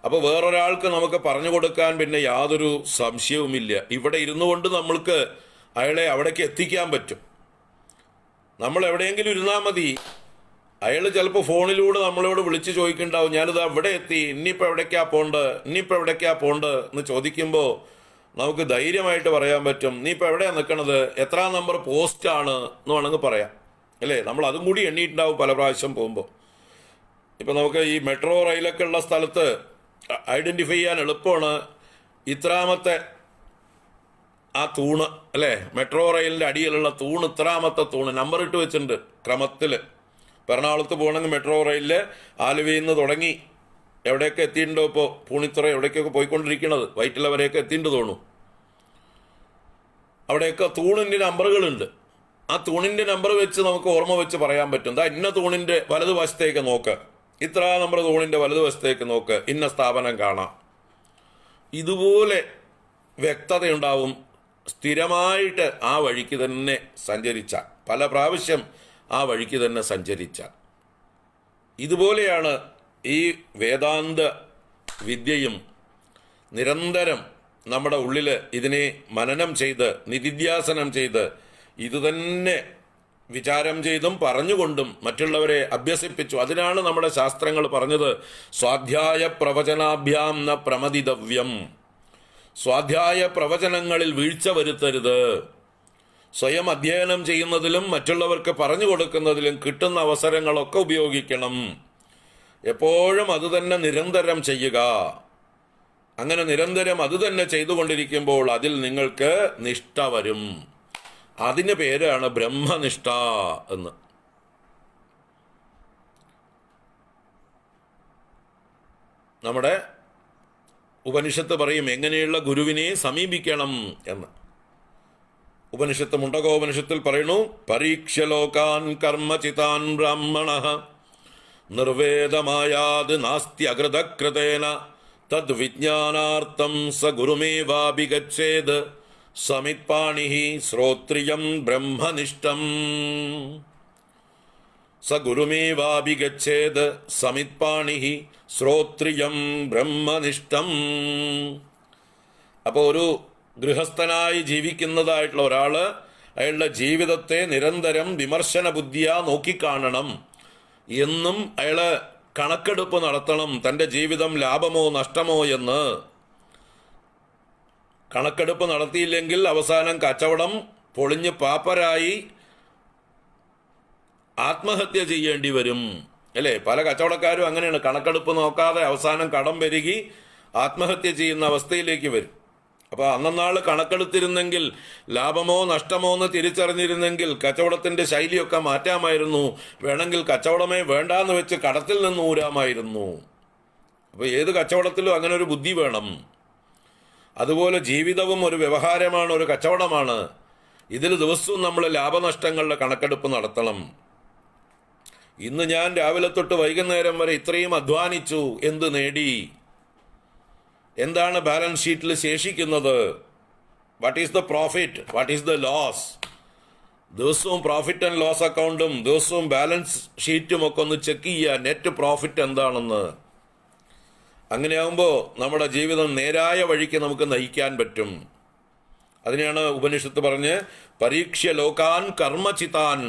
അപ്പോൾ വേറൊരാൾക്ക് നമുക്ക് പറഞ്ഞു കൊടുക്കാൻ പിന്നെ യാതൊരു സംശയവുമില്ല ഇവിടെ ഇരുന്നു കൊണ്ട് നമ്മൾക്ക് അയാളെ അവിടേക്ക് എത്തിക്കാൻ പറ്റും നമ്മൾ എവിടെയെങ്കിലും ഇരുന്നാൽ മതി അയാൾ ചിലപ്പോൾ ഫോണിലൂടെ നമ്മളോട് വിളിച്ച് ചോദിക്കുന്നുണ്ടാവും ഞാനിത് അവിടെ എത്തി ഇനിയിപ്പോൾ എവിടേക്കാ പോണ്ട് ഇനിയിപ്പോൾ എവിടേക്കാ പോണ്ട് എന്ന് ചോദിക്കുമ്പോൾ നമുക്ക് ധൈര്യമായിട്ട് പറയാൻ പറ്റും നീ ഇപ്പോൾ എവിടെയാണ് നിൽക്കണത് എത്ര നമ്പർ പോസ്റ്റാണ് എന്ന് വേണമെങ്കിൽ പറയാം അല്ലേ നമ്മൾ അതും കൂടി എണ്ണിയിട്ടുണ്ടാവും പല പ്രാവശ്യം പോകുമ്പോൾ ഇപ്പം നമുക്ക് ഈ മെട്രോ റെയിലൊക്കെ ഉള്ള സ്ഥലത്ത് ഐഡൻറ്റിഫൈ ചെയ്യാൻ എളുപ്പമാണ് ഇത്രാമത്തെ ആ തൂണ് അല്ലേ മെട്രോ റെയിലിൻ്റെ അടിയിലുള്ള തൂണ് ഇത്രാമത്തെ തൂണ് നമ്പർ ഇട്ട് വെച്ചിട്ടുണ്ട് ക്രമത്തിൽ എറണാകുളത്ത് പോകണമെങ്കിൽ മെട്രോ റെയിലിൽ ആലുവയിൽ നിന്ന് തുടങ്ങി എവിടെയൊക്കെ എത്തിയിട്ടുണ്ടോ ഇപ്പോൾ പൂണിത്തുറ എവിടേക്കൊക്കെ പോയിക്കൊണ്ടിരിക്കണത് വൈറ്റില വരെയൊക്കെ എത്തിയിട്ടുണ്ട് തോന്നുന്നു അവിടെയൊക്കെ തൂണിൻ്റെ നമ്പറുകളുണ്ട് ആ തൂണിന്റെ നമ്പർ വെച്ച് നമുക്ക് ഓർമ്മ വെച്ച് പറയാൻ പറ്റും ദാ ഇന്ന തൂണിന്റെ വലതുവശത്തേക്ക് നോക്ക് ഇത്ര നമ്പർ തൂണിന്റെ വലതുവശത്തേക്ക് നോക്ക് ഇന്ന സ്ഥാപനം കാണാം ഇതുപോലെ വ്യക്തതയുണ്ടാവും സ്ഥിരമായിട്ട് ആ വഴിക്ക് തന്നെ സഞ്ചരിച്ച പല പ്രാവശ്യം ആ വഴിക്ക് തന്നെ സഞ്ചരിച്ച ഇതുപോലെയാണ് ഈ വേദാന്ത വിദ്യയും നിരന്തരം നമ്മുടെ ഉള്ളിൽ ഇതിനെ മനനം ചെയ്ത് നിതിധ്യാസനം ചെയ്ത് ഇതുതന്നെ വിചാരം ചെയ്തും പറഞ്ഞുകൊണ്ടും മറ്റുള്ളവരെ അഭ്യസിപ്പിച്ചു അതിനാണ് നമ്മുടെ ശാസ്ത്രങ്ങൾ പറഞ്ഞത് സ്വാധ്യായ പ്രവചനാഭ്യാം ന പ്രമതിതവ്യം സ്വാധ്യായ പ്രവചനങ്ങളിൽ വീഴ്ച വരുത്തരുത് സ്വയം അധ്യയനം ചെയ്യുന്നതിലും മറ്റുള്ളവർക്ക് പറഞ്ഞു കൊടുക്കുന്നതിലും കിട്ടുന്ന അവസരങ്ങളൊക്കെ ഉപയോഗിക്കണം എപ്പോഴും അത് തന്നെ നിരന്തരം ചെയ്യുക അങ്ങനെ നിരന്തരം അത് തന്നെ ചെയ്തുകൊണ്ടിരിക്കുമ്പോൾ അതിൽ നിങ്ങൾക്ക് നിഷ്ഠ വരും അതിൻ്റെ പേരാണ് ബ്രഹ്മനിഷ്ഠ എന്ന് നമ്മുടെ ഉപനിഷത്ത് പറയും എങ്ങനെയുള്ള ഗുരുവിനെ സമീപിക്കണം എന്ന് ഉപനിഷത്ത് മുണ്ടകോപനിഷത്തിൽ പരീക്ഷ പരീക്ഷലോകാൻ കർമ്മചിതാൻ ബ്രാഹ്മണ നിർവേദമായാത് നാസ്തി അകൃതകൃതേന തദ്വിജ്ഞാനാർത്ഥം സ ഗുരുമേവാഭിഗച്ഛേത് സമിത്പാണിഹി ശ്രോത്രിയം ബ്രഹ്മനിഷ്ഠം സ ഗുരുമേവാഭിഗച്ഛേത് സമിത്പാണിഹി ശ്രോത്രിയം ബ്രഹ്മനിഷ്ഠം അപ്പോൾ ഒരു ഗൃഹസ്ഥനായി ജീവിക്കുന്നതായിട്ടുള്ള ഒരാൾ അയാളുടെ ജീവിതത്തെ നിരന്തരം വിമർശന ബുദ്ധിയാ നോക്കിക്കാണണം എന്നും അയാൾ കണക്കെടുപ്പ് നടത്തണം തൻ്റെ ജീവിതം ലാഭമോ നഷ്ടമോ എന്ന് കണക്കെടുപ്പ് നടത്തിയില്ലെങ്കിൽ അവസാനം കച്ചവടം പൊളിഞ്ഞ് പാപ്പരായി ആത്മഹത്യ ചെയ്യേണ്ടി വരും അല്ലേ പല കച്ചവടക്കാരും അങ്ങനെയാണ് കണക്കെടുപ്പ് നോക്കാതെ അവസാനം കടം പെരുകി ആത്മഹത്യ ചെയ്യുന്ന അവസ്ഥയിലേക്ക് വരും അപ്പോൾ അന്നന്നാൾ കണക്കെടുത്തിരുന്നെങ്കിൽ ലാഭമോ നഷ്ടമോ എന്ന് തിരിച്ചറിഞ്ഞിരുന്നെങ്കിൽ കച്ചവടത്തിൻ്റെ ശൈലിയൊക്കെ മാറ്റാമായിരുന്നു വേണമെങ്കിൽ കച്ചവടമേ വേണ്ടാന്ന് വെച്ച് കടത്തിൽ നിന്ന് ഊരാമായിരുന്നു അപ്പോൾ ഏത് കച്ചവടത്തിലും അങ്ങനെ ഒരു ബുദ്ധി വേണം അതുപോലെ ജീവിതവും ഒരു വ്യവഹാരമാണ് ഒരു കച്ചവടമാണ് ഇതിൽ ദിവസവും നമ്മൾ ലാഭനഷ്ടങ്ങളുടെ കണക്കെടുപ്പ് നടത്തണം ഇന്ന് ഞാൻ രാവിലെ തൊട്ട് വൈകുന്നേരം വരെ ഇത്രയും അധ്വാനിച്ചു എന്ത് നേടി എന്താണ് ബാലൻസ് ഷീറ്റിൽ ശേഷിക്കുന്നത് what is the profit what is the loss ദിവസവും പ്രോഫിറ്റ് ആൻഡ് ലോസ് അക്കൗണ്ടും ദിവസവും ബാലൻസ് ഷീറ്റും ഒക്കെ ഒന്ന് ചെക്ക് ചെയ്യുക നെറ്റ് പ്രോഫിറ്റ് എന്താണെന്ന് അങ്ങനെയാകുമ്പോൾ നമ്മുടെ ജീവിതം നേരായ വഴിക്ക് നമുക്ക് നയിക്കാൻ പറ്റും അതിനെയാണ് ഉപനിഷത്ത് പറഞ്ഞ് പരീക്ഷ്യ ലോകാൻ കർമ്മചിതാൻ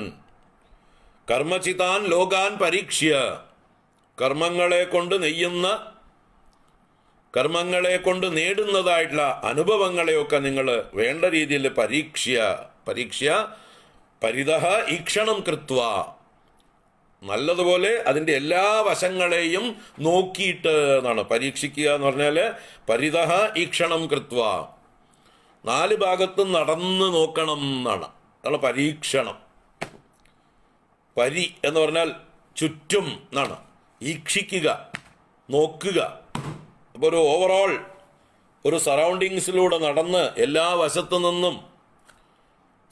കർമ്മചിതാൻ ലോകാൻ പരീക്ഷ്യ കർമ്മങ്ങളെ കൊണ്ട് നെയ്യുന്ന കർമ്മങ്ങളെ കൊണ്ട് നേടുന്നതായിട്ടുള്ള അനുഭവങ്ങളെയൊക്കെ നിങ്ങൾ വേണ്ട രീതിയിൽ പരീക്ഷ്യ പരീക്ഷ്യ പരിതഹ ഈക്ഷണം കൃത്വ നല്ലതുപോലെ അതിൻ്റെ എല്ലാ വശങ്ങളെയും നോക്കിയിട്ട് എന്നാണ് പരീക്ഷിക്കുക എന്ന് പറഞ്ഞാൽ പരിതഹ ഈക്ഷണം കൃത്വ നാല് ഭാഗത്ത് നടന്ന് നോക്കണം എന്നാണ് അതാണ് പരീക്ഷണം പരി എന്ന് പറഞ്ഞാൽ ചുറ്റും എന്നാണ് ഈക്ഷിക്കുക നോക്കുക അപ്പോൾ ഒരു ഓവറോൾ ഒരു സറൗണ്ടിങ്സിലൂടെ നടന്ന് എല്ലാ വശത്തു നിന്നും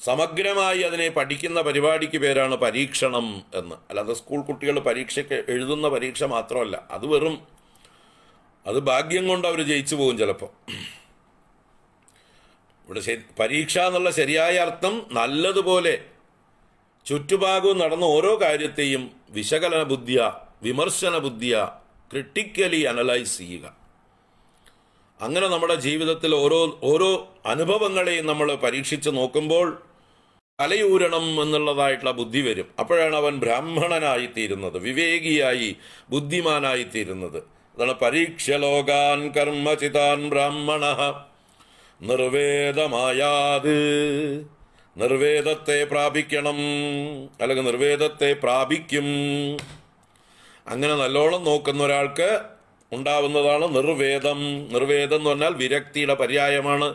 സമഗ്രമായി അതിനെ പഠിക്കുന്ന പരിപാടിക്ക് പേരാണ് പരീക്ഷണം എന്ന് അല്ലാതെ സ്കൂൾ കുട്ടികൾ പരീക്ഷയ്ക്ക് എഴുതുന്ന പരീക്ഷ മാത്രമല്ല അത് വെറും അത് ഭാഗ്യം കൊണ്ട് അവർ ജയിച്ചു പോകും ചിലപ്പോൾ ഇവിടെ പരീക്ഷ എന്നുള്ള ശരിയായ അർത്ഥം നല്ലതുപോലെ ചുറ്റുഭാഗവും നടന്ന ഓരോ കാര്യത്തെയും വിശകലന ബുദ്ധിയ വിമർശന ബുദ്ധിയ ക്രിട്ടിക്കലി അനലൈസ് ചെയ്യുക അങ്ങനെ നമ്മുടെ ജീവിതത്തിൽ ഓരോ ഓരോ അനുഭവങ്ങളെയും നമ്മൾ പരീക്ഷിച്ച് നോക്കുമ്പോൾ അലയൂരണം എന്നുള്ളതായിട്ടുള്ള ബുദ്ധി വരും അപ്പോഴാണ് അവൻ ബ്രാഹ്മണനായി തീരുന്നത് വിവേകിയായി ബുദ്ധിമാനായി തീരുന്നത് അതാണ് പരീക്ഷ ലോകാൻ കർമ്മചിതാൻ ബ്രാഹ്മണ നിർവേദമായാത് നിർവേദത്തെ പ്രാപിക്കണം അല്ലെങ്കിൽ നിർവേദത്തെ പ്രാപിക്കും അങ്ങനെ നല്ലോണം നോക്കുന്ന ഒരാൾക്ക് ഉണ്ടാവുന്നതാണ് നിർവേദം നിർവേദം എന്ന് പറഞ്ഞാൽ വിരക്തിയുടെ പര്യായമാണ്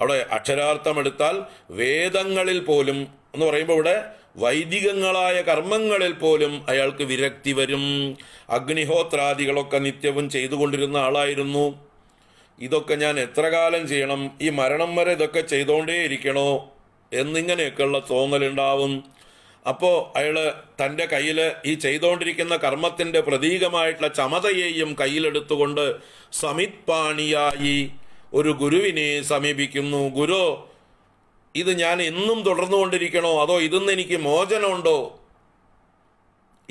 അവിടെ അക്ഷരാർത്ഥം എടുത്താൽ വേദങ്ങളിൽ പോലും എന്ന് പറയുമ്പോൾ ഇവിടെ വൈദികങ്ങളായ കർമ്മങ്ങളിൽ പോലും അയാൾക്ക് വിരക്തി വരും അഗ്നിഹോത്രാദികളൊക്കെ നിത്യവും ചെയ്തുകൊണ്ടിരുന്ന ആളായിരുന്നു ഇതൊക്കെ ഞാൻ എത്ര കാലം ചെയ്യണം ഈ മരണം വരെ ഇതൊക്കെ ഇരിക്കണോ എന്നിങ്ങനെയൊക്കെയുള്ള തോന്നലുണ്ടാവും അപ്പോൾ അയാൾ തൻ്റെ കയ്യിൽ ഈ ചെയ്തുകൊണ്ടിരിക്കുന്ന കർമ്മത്തിൻ്റെ പ്രതീകമായിട്ടുള്ള ചമതയെയും കയ്യിലെടുത്തുകൊണ്ട് സമിത് പാണിയായി ഒരു ഗുരുവിനെ സമീപിക്കുന്നു ഗുരു ഇത് ഞാൻ ഇന്നും തുടർന്നുകൊണ്ടിരിക്കണോ അതോ ഇതിന്ന് എനിക്ക് മോചനമുണ്ടോ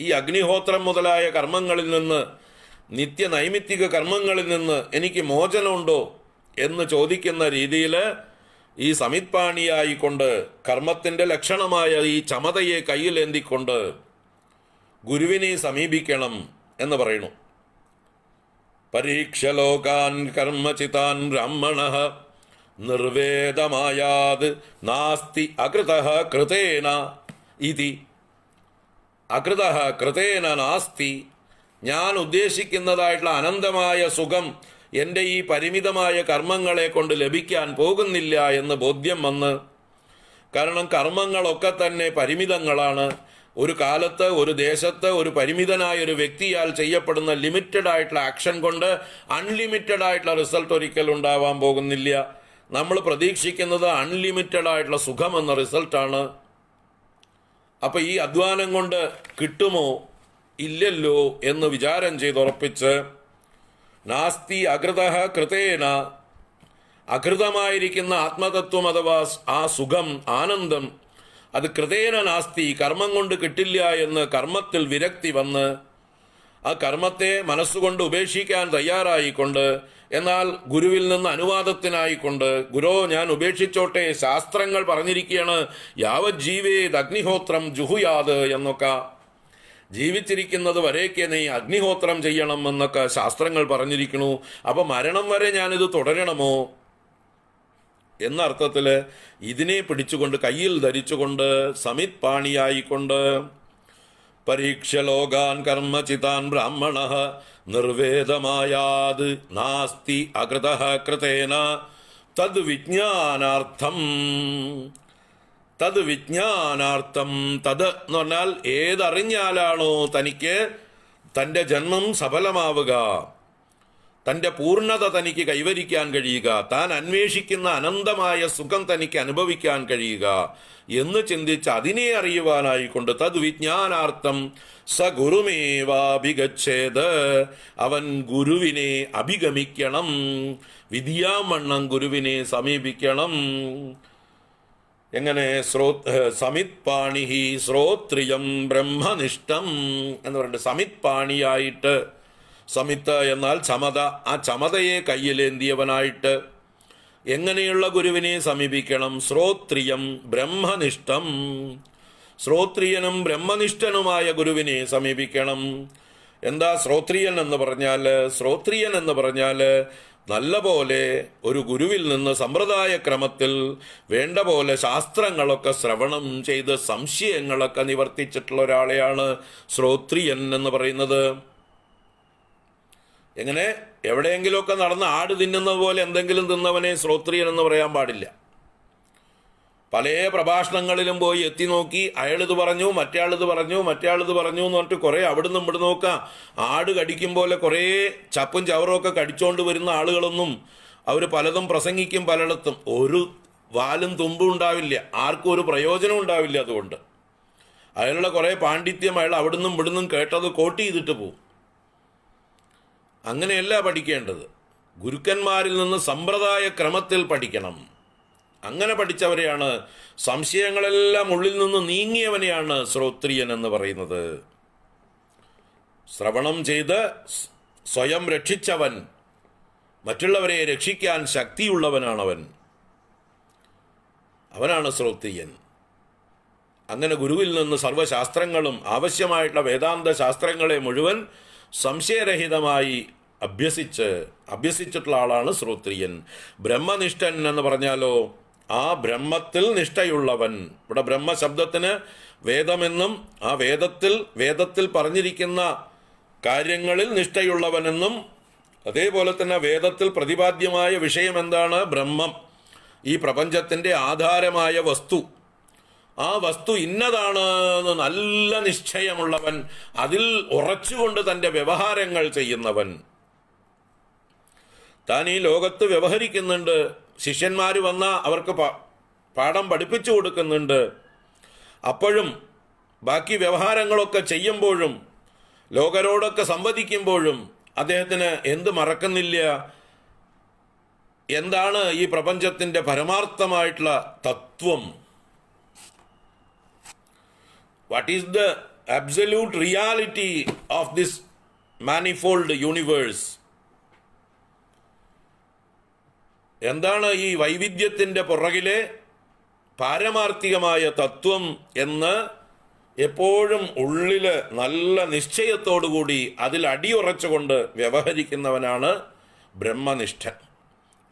ഈ അഗ്നിഹോത്രം മുതലായ കർമ്മങ്ങളിൽ നിന്ന് നിത്യ നൈമിത്തിക കർമ്മങ്ങളിൽ നിന്ന് എനിക്ക് മോചനമുണ്ടോ എന്ന് ചോദിക്കുന്ന രീതിയിൽ ഈ സമിത്പാണിയായിക്കൊണ്ട് കർമ്മത്തിൻ്റെ ലക്ഷണമായ ഈ ചമതയെ കയ്യിലേന്തിക്കൊണ്ട് ഗുരുവിനെ സമീപിക്കണം എന്ന് പറയുന്നു പരീക്ഷലോകാൻ കർമ്മചിതാൻ ബ്രാഹ്മണ നിർവേദമായാത് നാസ്തി അകൃത കൃതേന ഇതി അകൃത കൃതേന നാസ്തി ഞാൻ ഉദ്ദേശിക്കുന്നതായിട്ടുള്ള അനന്തമായ സുഖം എൻ്റെ ഈ പരിമിതമായ കർമ്മങ്ങളെ കൊണ്ട് ലഭിക്കാൻ പോകുന്നില്ല എന്ന് ബോധ്യം വന്ന് കാരണം കർമ്മങ്ങളൊക്കെ തന്നെ പരിമിതങ്ങളാണ് ഒരു കാലത്ത് ഒരു ദേശത്ത് ഒരു പരിമിതനായ ഒരു വ്യക്തിയാൽ ചെയ്യപ്പെടുന്ന ലിമിറ്റഡ് ആയിട്ടുള്ള ആക്ഷൻ കൊണ്ട് അൺലിമിറ്റഡ് ആയിട്ടുള്ള റിസൾട്ട് ഒരിക്കലും ഉണ്ടാവാൻ പോകുന്നില്ല നമ്മൾ പ്രതീക്ഷിക്കുന്നത് അൺലിമിറ്റഡ് ആയിട്ടുള്ള സുഖം എന്ന റിസൾട്ടാണ് അപ്പോൾ ഈ അധ്വാനം കൊണ്ട് കിട്ടുമോ ഇല്ലല്ലോ എന്ന് വിചാരം ഉറപ്പിച്ച് നാസ്തി അകൃത കൃതേന അകൃതമായിരിക്കുന്ന ആത്മതത്വം അഥവാ ആ സുഖം ആനന്ദം അത് കൃതേന നാസ്തി കർമ്മം കൊണ്ട് കിട്ടില്ല എന്ന് കർമ്മത്തിൽ വിരക്തി വന്ന് ആ കർമ്മത്തെ മനസ്സുകൊണ്ട് ഉപേക്ഷിക്കാൻ തയ്യാറായിക്കൊണ്ട് എന്നാൽ ഗുരുവിൽ നിന്ന് അനുവാദത്തിനായിക്കൊണ്ട് ഗുരോ ഞാൻ ഉപേക്ഷിച്ചോട്ടെ ശാസ്ത്രങ്ങൾ പറഞ്ഞിരിക്കുകയാണ് യാവ ജീവേ അഗ്നിഹോത്രം ജുഹുയാത് എന്നൊക്കെ ജീവിച്ചിരിക്കുന്നത് വരേക്കെ നീ അഗ്നിഹോത്രം ചെയ്യണം എന്നൊക്കെ ശാസ്ത്രങ്ങൾ പറഞ്ഞിരിക്കണു അപ്പൊ മരണം വരെ ഞാനിത് തുടരണമോ എന്ന അർത്ഥത്തിൽ ഇതിനെ പിടിച്ചുകൊണ്ട് കയ്യിൽ ധരിച്ചുകൊണ്ട് സമിത് പാണിയായിക്കൊണ്ട് പരീക്ഷ ലോകാൻ കർമ്മചിതാൻ ബ്രാഹ്മണ നിർവേദമായാത് നാസ്തി അകൃത കൃതേന തത് വിജ്ഞാനാർത്ഥം തത് വിജ്ഞാനാർത്ഥം തത് എന്ന് പറഞ്ഞാൽ ഏതറിഞ്ഞാലാണോ തനിക്ക് തൻ്റെ ജന്മം സഫലമാവുക തൻ്റെ പൂർണ്ണത തനിക്ക് കൈവരിക്കാൻ കഴിയുക താൻ അന്വേഷിക്കുന്ന അനന്തമായ സുഖം തനിക്ക് അനുഭവിക്കാൻ കഴിയുക എന്ന് ചിന്തിച്ച് അതിനെ അറിയുവാനായിക്കൊണ്ട് തദ്വിജ്ഞാനാർത്ഥം സ ഗുരുമേവാഭിഗച്ഛേത് അവൻ ഗുരുവിനെ അഭിഗമിക്കണം വിധിയാമണ്ണം ഗുരുവിനെ സമീപിക്കണം എങ്ങനെ ശ്രോ സമിത് പാണിഹി ശ്രോത്രിയം ബ്രഹ്മനിഷ്ഠം എന്ന് പറഞ്ഞിട്ട് സമിത് പാണിയായിട്ട് സമിത്ത് എന്നാൽ ചമത ആ ചമതയെ കയ്യിലേന്തിയവനായിട്ട് എങ്ങനെയുള്ള ഗുരുവിനെ സമീപിക്കണം ശ്രോത്രിയം ബ്രഹ്മനിഷ്ഠം ശ്രോത്രിയനും ബ്രഹ്മനിഷ്ഠനുമായ ഗുരുവിനെ സമീപിക്കണം എന്താ ശ്രോത്രിയൻ എന്ന് പറഞ്ഞാൽ ശ്രോത്രിയൻ എന്ന് പറഞ്ഞാൽ നല്ല പോലെ ഒരു ഗുരുവിൽ നിന്ന് സമ്പ്രദായ ക്രമത്തിൽ വേണ്ട പോലെ ശാസ്ത്രങ്ങളൊക്കെ ശ്രവണം ചെയ്ത് സംശയങ്ങളൊക്കെ നിവർത്തിച്ചിട്ടുള്ള ഒരാളെയാണ് ശ്രോത്രിയൻ എന്ന് പറയുന്നത് എങ്ങനെ എവിടെയെങ്കിലുമൊക്കെ നടന്ന് ആട് തിന്നുന്നത് പോലെ എന്തെങ്കിലും തിന്നവനെ ശ്രോത്രിയൻ എന്ന് പറയാൻ പാടില്ല പല പ്രഭാഷണങ്ങളിലും പോയി എത്തി നോക്കി അയാളിത് പറഞ്ഞു മറ്റേയാളിത് പറഞ്ഞു മറ്റേയാളിത് പറഞ്ഞു എന്ന് പറഞ്ഞിട്ട് കുറേ അവിടുന്ന് ഇവിടെ നോക്കാം ആട് കടിക്കും പോലെ കുറേ ചപ്പും ചവറും ഒക്കെ കടിച്ചുകൊണ്ട് വരുന്ന ആളുകളൊന്നും അവർ പലതും പ്രസംഗിക്കും പലയിടത്തും ഒരു വാലും തുമ്പും ഉണ്ടാവില്ല ആർക്കും ഒരു പ്രയോജനം ഉണ്ടാവില്ല അതുകൊണ്ട് അയാളുടെ കുറേ പാണ്ഡിത്യം അയാൾ അവിടുന്നും ഇവിടുന്നും കേട്ടത് കോട്ട് ചെയ്തിട്ട് പോകും അങ്ങനെയല്ല പഠിക്കേണ്ടത് ഗുരുക്കന്മാരിൽ നിന്ന് സമ്പ്രദായ ക്രമത്തിൽ പഠിക്കണം അങ്ങനെ പഠിച്ചവരെയാണ് സംശയങ്ങളെല്ലാം ഉള്ളിൽ നിന്ന് നീങ്ങിയവനെയാണ് ശ്രോത്രിയൻ എന്ന് പറയുന്നത് ശ്രവണം ചെയ്ത് സ്വയം രക്ഷിച്ചവൻ മറ്റുള്ളവരെ രക്ഷിക്കാൻ ശക്തിയുള്ളവനാണവൻ അവനാണ് ശ്രോത്രിയൻ അങ്ങനെ ഗുരുവിൽ നിന്ന് സർവശാസ്ത്രങ്ങളും ആവശ്യമായിട്ടുള്ള വേദാന്ത ശാസ്ത്രങ്ങളെ മുഴുവൻ സംശയരഹിതമായി അഭ്യസിച്ച് അഭ്യസിച്ചിട്ടുള്ള ആളാണ് ശ്രോത്രിയൻ ബ്രഹ്മനിഷ്ഠൻ എന്ന് പറഞ്ഞാലോ ആ ബ്രഹ്മത്തിൽ നിഷ്ഠയുള്ളവൻ ഇവിടെ ബ്രഹ്മശബ്ദത്തിന് വേദമെന്നും ആ വേദത്തിൽ വേദത്തിൽ പറഞ്ഞിരിക്കുന്ന കാര്യങ്ങളിൽ നിഷ്ഠയുള്ളവനെന്നും അതേപോലെ തന്നെ വേദത്തിൽ പ്രതിപാദ്യമായ വിഷയം എന്താണ് ബ്രഹ്മം ഈ പ്രപഞ്ചത്തിൻ്റെ ആധാരമായ വസ്തു ആ വസ്തു ഇന്നതാണ് എന്ന് നല്ല നിശ്ചയമുള്ളവൻ അതിൽ ഉറച്ചുകൊണ്ട് തന്റെ വ്യവഹാരങ്ങൾ ചെയ്യുന്നവൻ താൻ ഈ ലോകത്ത് വ്യവഹരിക്കുന്നുണ്ട് ശിഷ്യന്മാർ വന്ന അവർക്ക് പാഠം പഠിപ്പിച്ചു കൊടുക്കുന്നുണ്ട് അപ്പോഴും ബാക്കി വ്യവഹാരങ്ങളൊക്കെ ചെയ്യുമ്പോഴും ലോകരോടൊക്കെ സംവദിക്കുമ്പോഴും അദ്ദേഹത്തിന് എന്ത് മറക്കുന്നില്ല എന്താണ് ഈ പ്രപഞ്ചത്തിൻ്റെ പരമാർത്ഥമായിട്ടുള്ള തത്വം What is the absolute reality of this manifold universe? എന്താണ് ഈ വൈവിധ്യത്തിന്റെ പുറകിലെ പാരമാർത്ഥികമായ തത്വം എന്ന് എപ്പോഴും ഉള്ളില് നല്ല നിശ്ചയത്തോടുകൂടി അതിൽ അടിയുറച്ചുകൊണ്ട് വ്യവഹരിക്കുന്നവനാണ് ബ്രഹ്മനിഷ്ഠൻ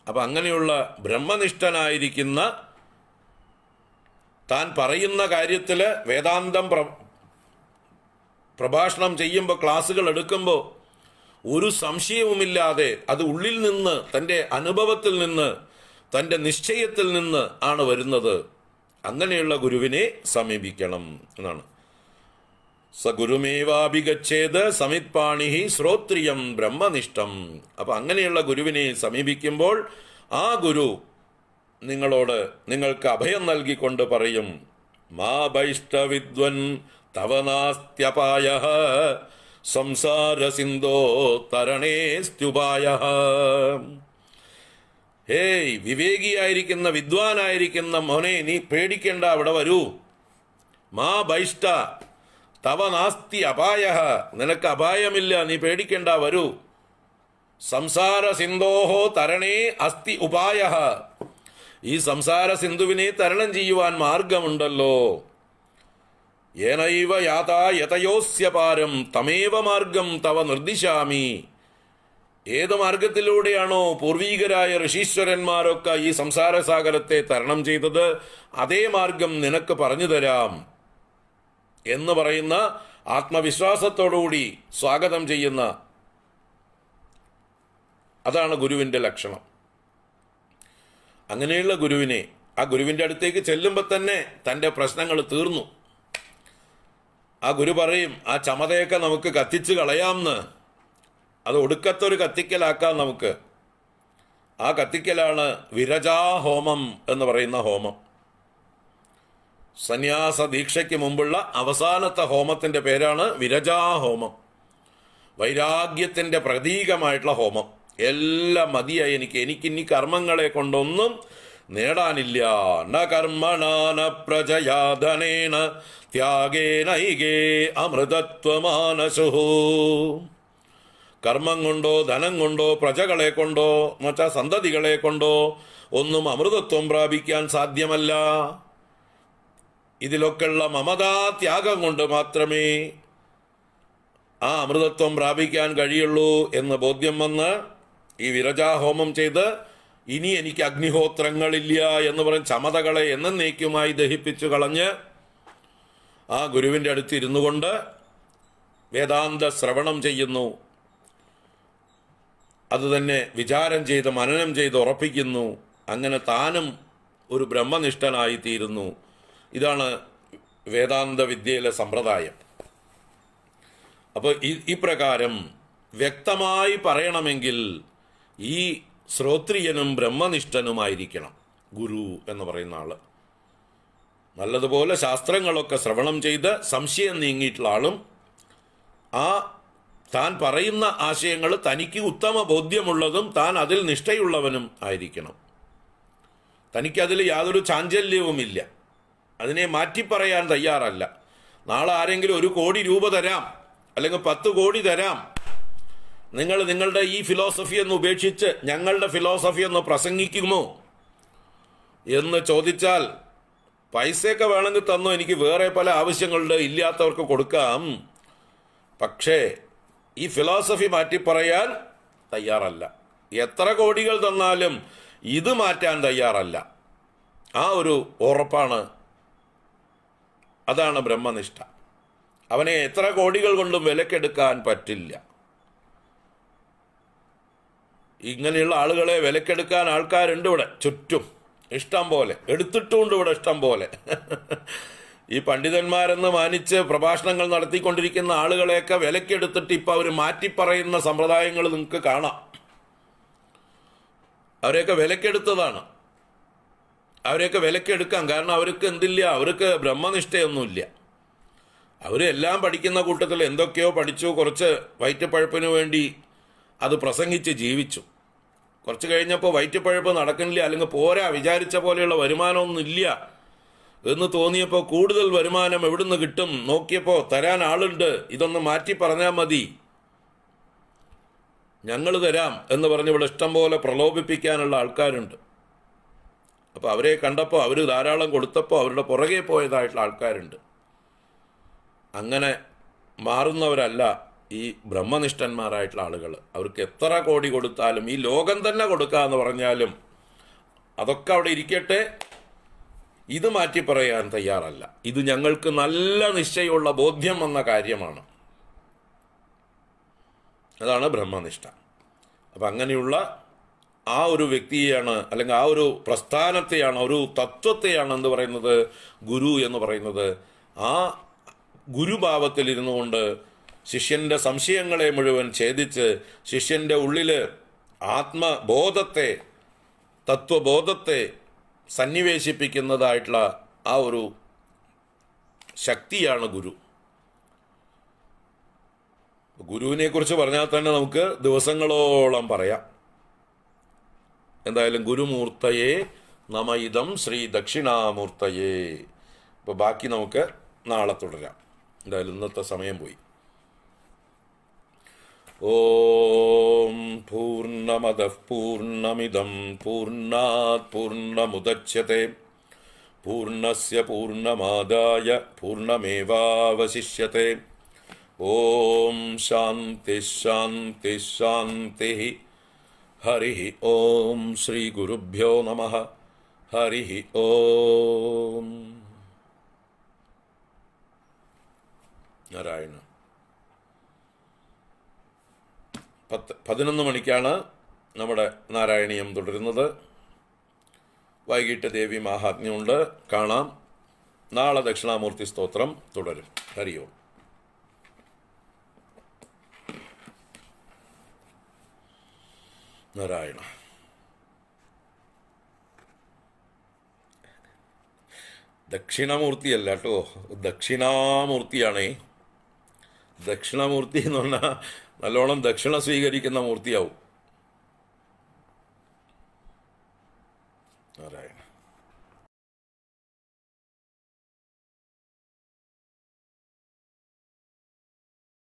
അപ്പം അങ്ങനെയുള്ള ബ്രഹ്മനിഷ്ഠനായിരിക്കുന്ന താൻ പറയുന്ന കാര്യത്തിൽ വേദാന്തം പ്ര പ്രഭാഷണം ചെയ്യുമ്പോൾ ക്ലാസ്സുകൾ എടുക്കുമ്പോൾ ഒരു സംശയവുമില്ലാതെ അത് ഉള്ളിൽ നിന്ന് തൻ്റെ അനുഭവത്തിൽ നിന്ന് തൻ്റെ നിശ്ചയത്തിൽ നിന്ന് ആണ് വരുന്നത് അങ്ങനെയുള്ള ഗുരുവിനെ സമീപിക്കണം എന്നാണ് സ ഗുരുമേവാഭിഗച്ഛേത് സമിത്പാണിഹി ശ്രോത്രിയം ബ്രഹ്മനിഷ്ഠം അപ്പം അങ്ങനെയുള്ള ഗുരുവിനെ സമീപിക്കുമ്പോൾ ആ ഗുരു നിങ്ങളോട് നിങ്ങൾക്ക് അഭയം നൽകിക്കൊണ്ട് പറയും മാ ബൈഷ്ടവിദ്വൻ തവനാസ്ത്യപായ സംസാരസിന്ധോ തരണേസ്ത്യുപായ ഹേയ് വിവേകിയായിരിക്കുന്ന വിദ്വാനായിരിക്കുന്ന മോനെ നീ പേടിക്കേണ്ട അവിടെ വരൂ മാ ബൈഷ്ട തവ നാസ്തി അപായ നിനക്ക് അപായമില്ല നീ പേടിക്കേണ്ട വരൂ സിന്ധോഹോ തരണേ അസ്തി ഉപായ ഈ സംസാര സിന്ധുവിനെ തരണം ചെയ്യുവാൻ മാർഗമുണ്ടല്ലോ ഏനൈവ യാതാ യതയോസ്യ പാരം തമേവ മാർഗം തവ നിർദ്ദിശാമി ഏത് മാർഗത്തിലൂടെയാണോ പൂർവീകരായ ഋഷീശ്വരന്മാരൊക്കെ ഈ സംസാര സാഗരത്തെ തരണം ചെയ്തത് അതേ മാർഗം നിനക്ക് പറഞ്ഞു തരാം എന്ന് പറയുന്ന ആത്മവിശ്വാസത്തോടുകൂടി സ്വാഗതം ചെയ്യുന്ന അതാണ് ഗുരുവിൻ്റെ ലക്ഷണം അങ്ങനെയുള്ള ഗുരുവിനെ ആ ഗുരുവിൻ്റെ അടുത്തേക്ക് ചെല്ലുമ്പോൾ തന്നെ തൻ്റെ പ്രശ്നങ്ങൾ തീർന്നു ആ ഗുരു പറയും ആ ചമതയൊക്കെ നമുക്ക് കത്തിച്ച് കളയാമെന്ന് അത് ഒടുക്കത്തൊരു കത്തിക്കലാക്കാം നമുക്ക് ആ കത്തിക്കലാണ് വിരജാ ഹോമം എന്ന് പറയുന്ന ഹോമം സന്യാസ ദീക്ഷയ്ക്ക് മുമ്പുള്ള അവസാനത്തെ ഹോമത്തിൻ്റെ പേരാണ് വിരജാ ഹോമം വൈരാഗ്യത്തിൻ്റെ പ്രതീകമായിട്ടുള്ള ഹോമം എല്ലാം മതിയായി എനിക്ക് എനിക്ക് ഇനി കർമ്മങ്ങളെ കൊണ്ടൊന്നും നേടാനില്ല ന കർമ്മണാന പ്രജയാധനേന ത്യാഗേനൈകേ അമൃതത്വമാനശു കർമ്മം കൊണ്ടോ ധനം കൊണ്ടോ പ്രജകളെ കൊണ്ടോ എന്നുവെച്ചാൽ സന്തതികളെ കൊണ്ടോ ഒന്നും അമൃതത്വം പ്രാപിക്കാൻ സാധ്യമല്ല ഇതിലൊക്കെയുള്ള മമതാ ത്യാഗം കൊണ്ട് മാത്രമേ ആ അമൃതത്വം പ്രാപിക്കാൻ കഴിയുള്ളൂ എന്ന് ബോധ്യം വന്ന് ഈ വിരജാഹോമം ചെയ്ത് ഇനി എനിക്ക് അഗ്നിഹോത്രങ്ങളില്ല എന്ന് പറയും ചമതകളെ എന്നേക്കുമായി ദഹിപ്പിച്ചു കളഞ്ഞ് ആ ഗുരുവിൻ്റെ അടുത്ത് ഇരുന്നു കൊണ്ട് വേദാന്ത ശ്രവണം ചെയ്യുന്നു അത് തന്നെ വിചാരം ചെയ്ത് മനനം ചെയ്ത് ഉറപ്പിക്കുന്നു അങ്ങനെ താനും ഒരു ബ്രഹ്മനിഷ്ഠനായിത്തീരുന്നു ഇതാണ് വേദാന്ത വിദ്യയിലെ സമ്പ്രദായം അപ്പോൾ ഈ ഇപ്രകാരം വ്യക്തമായി പറയണമെങ്കിൽ ഈ ശ്രോത്രിയനും ബ്രഹ്മനിഷ്ഠനുമായിരിക്കണം ഗുരു എന്ന് പറയുന്ന ആള് നല്ലതുപോലെ ശാസ്ത്രങ്ങളൊക്കെ ശ്രവണം ചെയ്ത് സംശയം നീങ്ങിയിട്ടുള്ള ആളും ആ താൻ പറയുന്ന ആശയങ്ങൾ തനിക്ക് ഉത്തമ ബോധ്യമുള്ളതും താൻ അതിൽ നിഷ്ഠയുള്ളവനും ആയിരിക്കണം തനിക്കതിൽ യാതൊരു ചാഞ്ചല്യവുമില്ല അതിനെ മാറ്റി പറയാൻ തയ്യാറല്ല നാളെ ആരെങ്കിലും ഒരു കോടി രൂപ തരാം അല്ലെങ്കിൽ പത്ത് കോടി തരാം നിങ്ങൾ നിങ്ങളുടെ ഈ ഫിലോസഫി എന്ന് ഉപേക്ഷിച്ച് ഞങ്ങളുടെ ഫിലോസഫി എന്ന് പ്രസംഗിക്കുമോ എന്ന് ചോദിച്ചാൽ പൈസയൊക്കെ വേണമെങ്കിൽ തന്നോ എനിക്ക് വേറെ പല ആവശ്യങ്ങളുണ്ട് ഇല്ലാത്തവർക്ക് കൊടുക്കാം പക്ഷേ ഈ ഫിലോസഫി മാറ്റി പറയാൻ തയ്യാറല്ല എത്ര കോടികൾ തന്നാലും ഇത് മാറ്റാൻ തയ്യാറല്ല ആ ഒരു ഉറപ്പാണ് അതാണ് ബ്രഹ്മനിഷ്ഠ അവനെ എത്ര കോടികൾ കൊണ്ടും വിലക്കെടുക്കാൻ പറ്റില്ല ഇങ്ങനെയുള്ള ആളുകളെ വിലക്കെടുക്കാൻ ആൾക്കാരുണ്ട് ഇവിടെ ചുറ്റും ഇഷ്ടം പോലെ എടുത്തിട്ടുമുണ്ട് ഇവിടെ ഇഷ്ടം പോലെ ഈ പണ്ഡിതന്മാരെന്ന് മാനിച്ച് പ്രഭാഷണങ്ങൾ നടത്തിക്കൊണ്ടിരിക്കുന്ന ആളുകളെയൊക്കെ വിലക്കെടുത്തിട്ട് ഇപ്പം അവർ മാറ്റിപ്പറയുന്ന സമ്പ്രദായങ്ങൾ നിങ്ങൾക്ക് കാണാം അവരെയൊക്കെ വിലക്കെടുത്തതാണ് അവരെയൊക്കെ വിലക്കെടുക്കാം കാരണം അവർക്ക് എന്തില്ല അവർക്ക് ബ്രഹ്മനിഷ്ഠയൊന്നുമില്ല അവരെല്ലാം പഠിക്കുന്ന കൂട്ടത്തിൽ എന്തൊക്കെയോ പഠിച്ചു കുറച്ച് വയറ്റുപഴപ്പിന് വേണ്ടി അത് പ്രസംഗിച്ച് ജീവിച്ചു കുറച്ച് കഴിഞ്ഞപ്പോൾ വയറ്റിപ്പഴപ്പ് നടക്കണില്ല അല്ലെങ്കിൽ പോരാ വിചാരിച്ച പോലെയുള്ള ഇല്ല എന്ന് തോന്നിയപ്പോൾ കൂടുതൽ വരുമാനം എവിടുന്ന് കിട്ടും നോക്കിയപ്പോൾ തരാൻ ആളുണ്ട് ഇതൊന്ന് മാറ്റി പറഞ്ഞാൽ മതി ഞങ്ങൾ തരാം എന്ന് പറഞ്ഞ് ഇവിടെ ഇഷ്ടം പോലെ പ്രലോഭിപ്പിക്കാനുള്ള ആൾക്കാരുണ്ട് അപ്പോൾ അവരെ കണ്ടപ്പോൾ അവർ ധാരാളം കൊടുത്തപ്പോൾ അവരുടെ പുറകെ പോയതായിട്ടുള്ള ആൾക്കാരുണ്ട് അങ്ങനെ മാറുന്നവരല്ല ഈ ബ്രഹ്മനിഷ്ഠന്മാരായിട്ടുള്ള ആളുകൾ അവർക്ക് എത്ര കോടി കൊടുത്താലും ഈ ലോകം തന്നെ കൊടുക്കുക എന്ന് പറഞ്ഞാലും അതൊക്കെ അവിടെ ഇരിക്കട്ടെ ഇത് മാറ്റി പറയാൻ തയ്യാറല്ല ഇത് ഞങ്ങൾക്ക് നല്ല നിശ്ചയമുള്ള ബോധ്യം വന്ന കാര്യമാണ് അതാണ് ബ്രഹ്മനിഷ്ഠ അപ്പം അങ്ങനെയുള്ള ആ ഒരു വ്യക്തിയാണ് അല്ലെങ്കിൽ ആ ഒരു പ്രസ്ഥാനത്തെയാണ് ഒരു തത്വത്തെയാണ് എന്ന് പറയുന്നത് ഗുരു എന്ന് പറയുന്നത് ആ ഗുരുഭാവത്തിലിരുന്നു കൊണ്ട് ശിഷ്യന്റെ സംശയങ്ങളെ മുഴുവൻ ഛേദിച്ച് ശിഷ്യന്റെ ഉള്ളില് ആത്മബോധത്തെ തത്വബോധത്തെ സന്നിവേശിപ്പിക്കുന്നതായിട്ടുള്ള ആ ഒരു ശക്തിയാണ് ഗുരു ഗുരുവിനെ കുറിച്ച് പറഞ്ഞാൽ തന്നെ നമുക്ക് ദിവസങ്ങളോളം പറയാം എന്തായാലും ഗുരുമൂർത്തയെ നമ ഇതം ശ്രീ ദക്ഷിണാമൂർത്തയെ ഇപ്പോൾ ബാക്കി നമുക്ക് നാളെ തുടരാം എന്തായാലും ഇന്നത്തെ സമയം പോയി ॐ पूर्णमदः पूर्णमिदं पूर्णात् पूर्णमुदच्यते पूर्णस्य पूर्णमादाय पूर्णमेवावशिष्यते ॐ शान्तिः हरिः ॐ श्रीगुरुभ्यो नमः हरिः ॐ नारायण പത്ത് പതിനൊന്ന് മണിക്കാണ് നമ്മുടെ നാരായണീയം തുടരുന്നത് വൈകിട്ട് ദേവി ഉണ്ട് കാണാം നാളെ ദക്ഷിണാമൂർത്തി സ്തോത്രം തുടരും ഹരിയോം നാരായണ ദക്ഷിണമൂർത്തിയല്ല കേട്ടോ ദക്ഷിണാമൂർത്തിയാണേ ദക്ഷിണമൂർത്തി എന്ന് പറഞ്ഞാൽ നല്ലോണം ദക്ഷിണ സ്വീകരിക്കുന്ന മൂർത്തിയാവും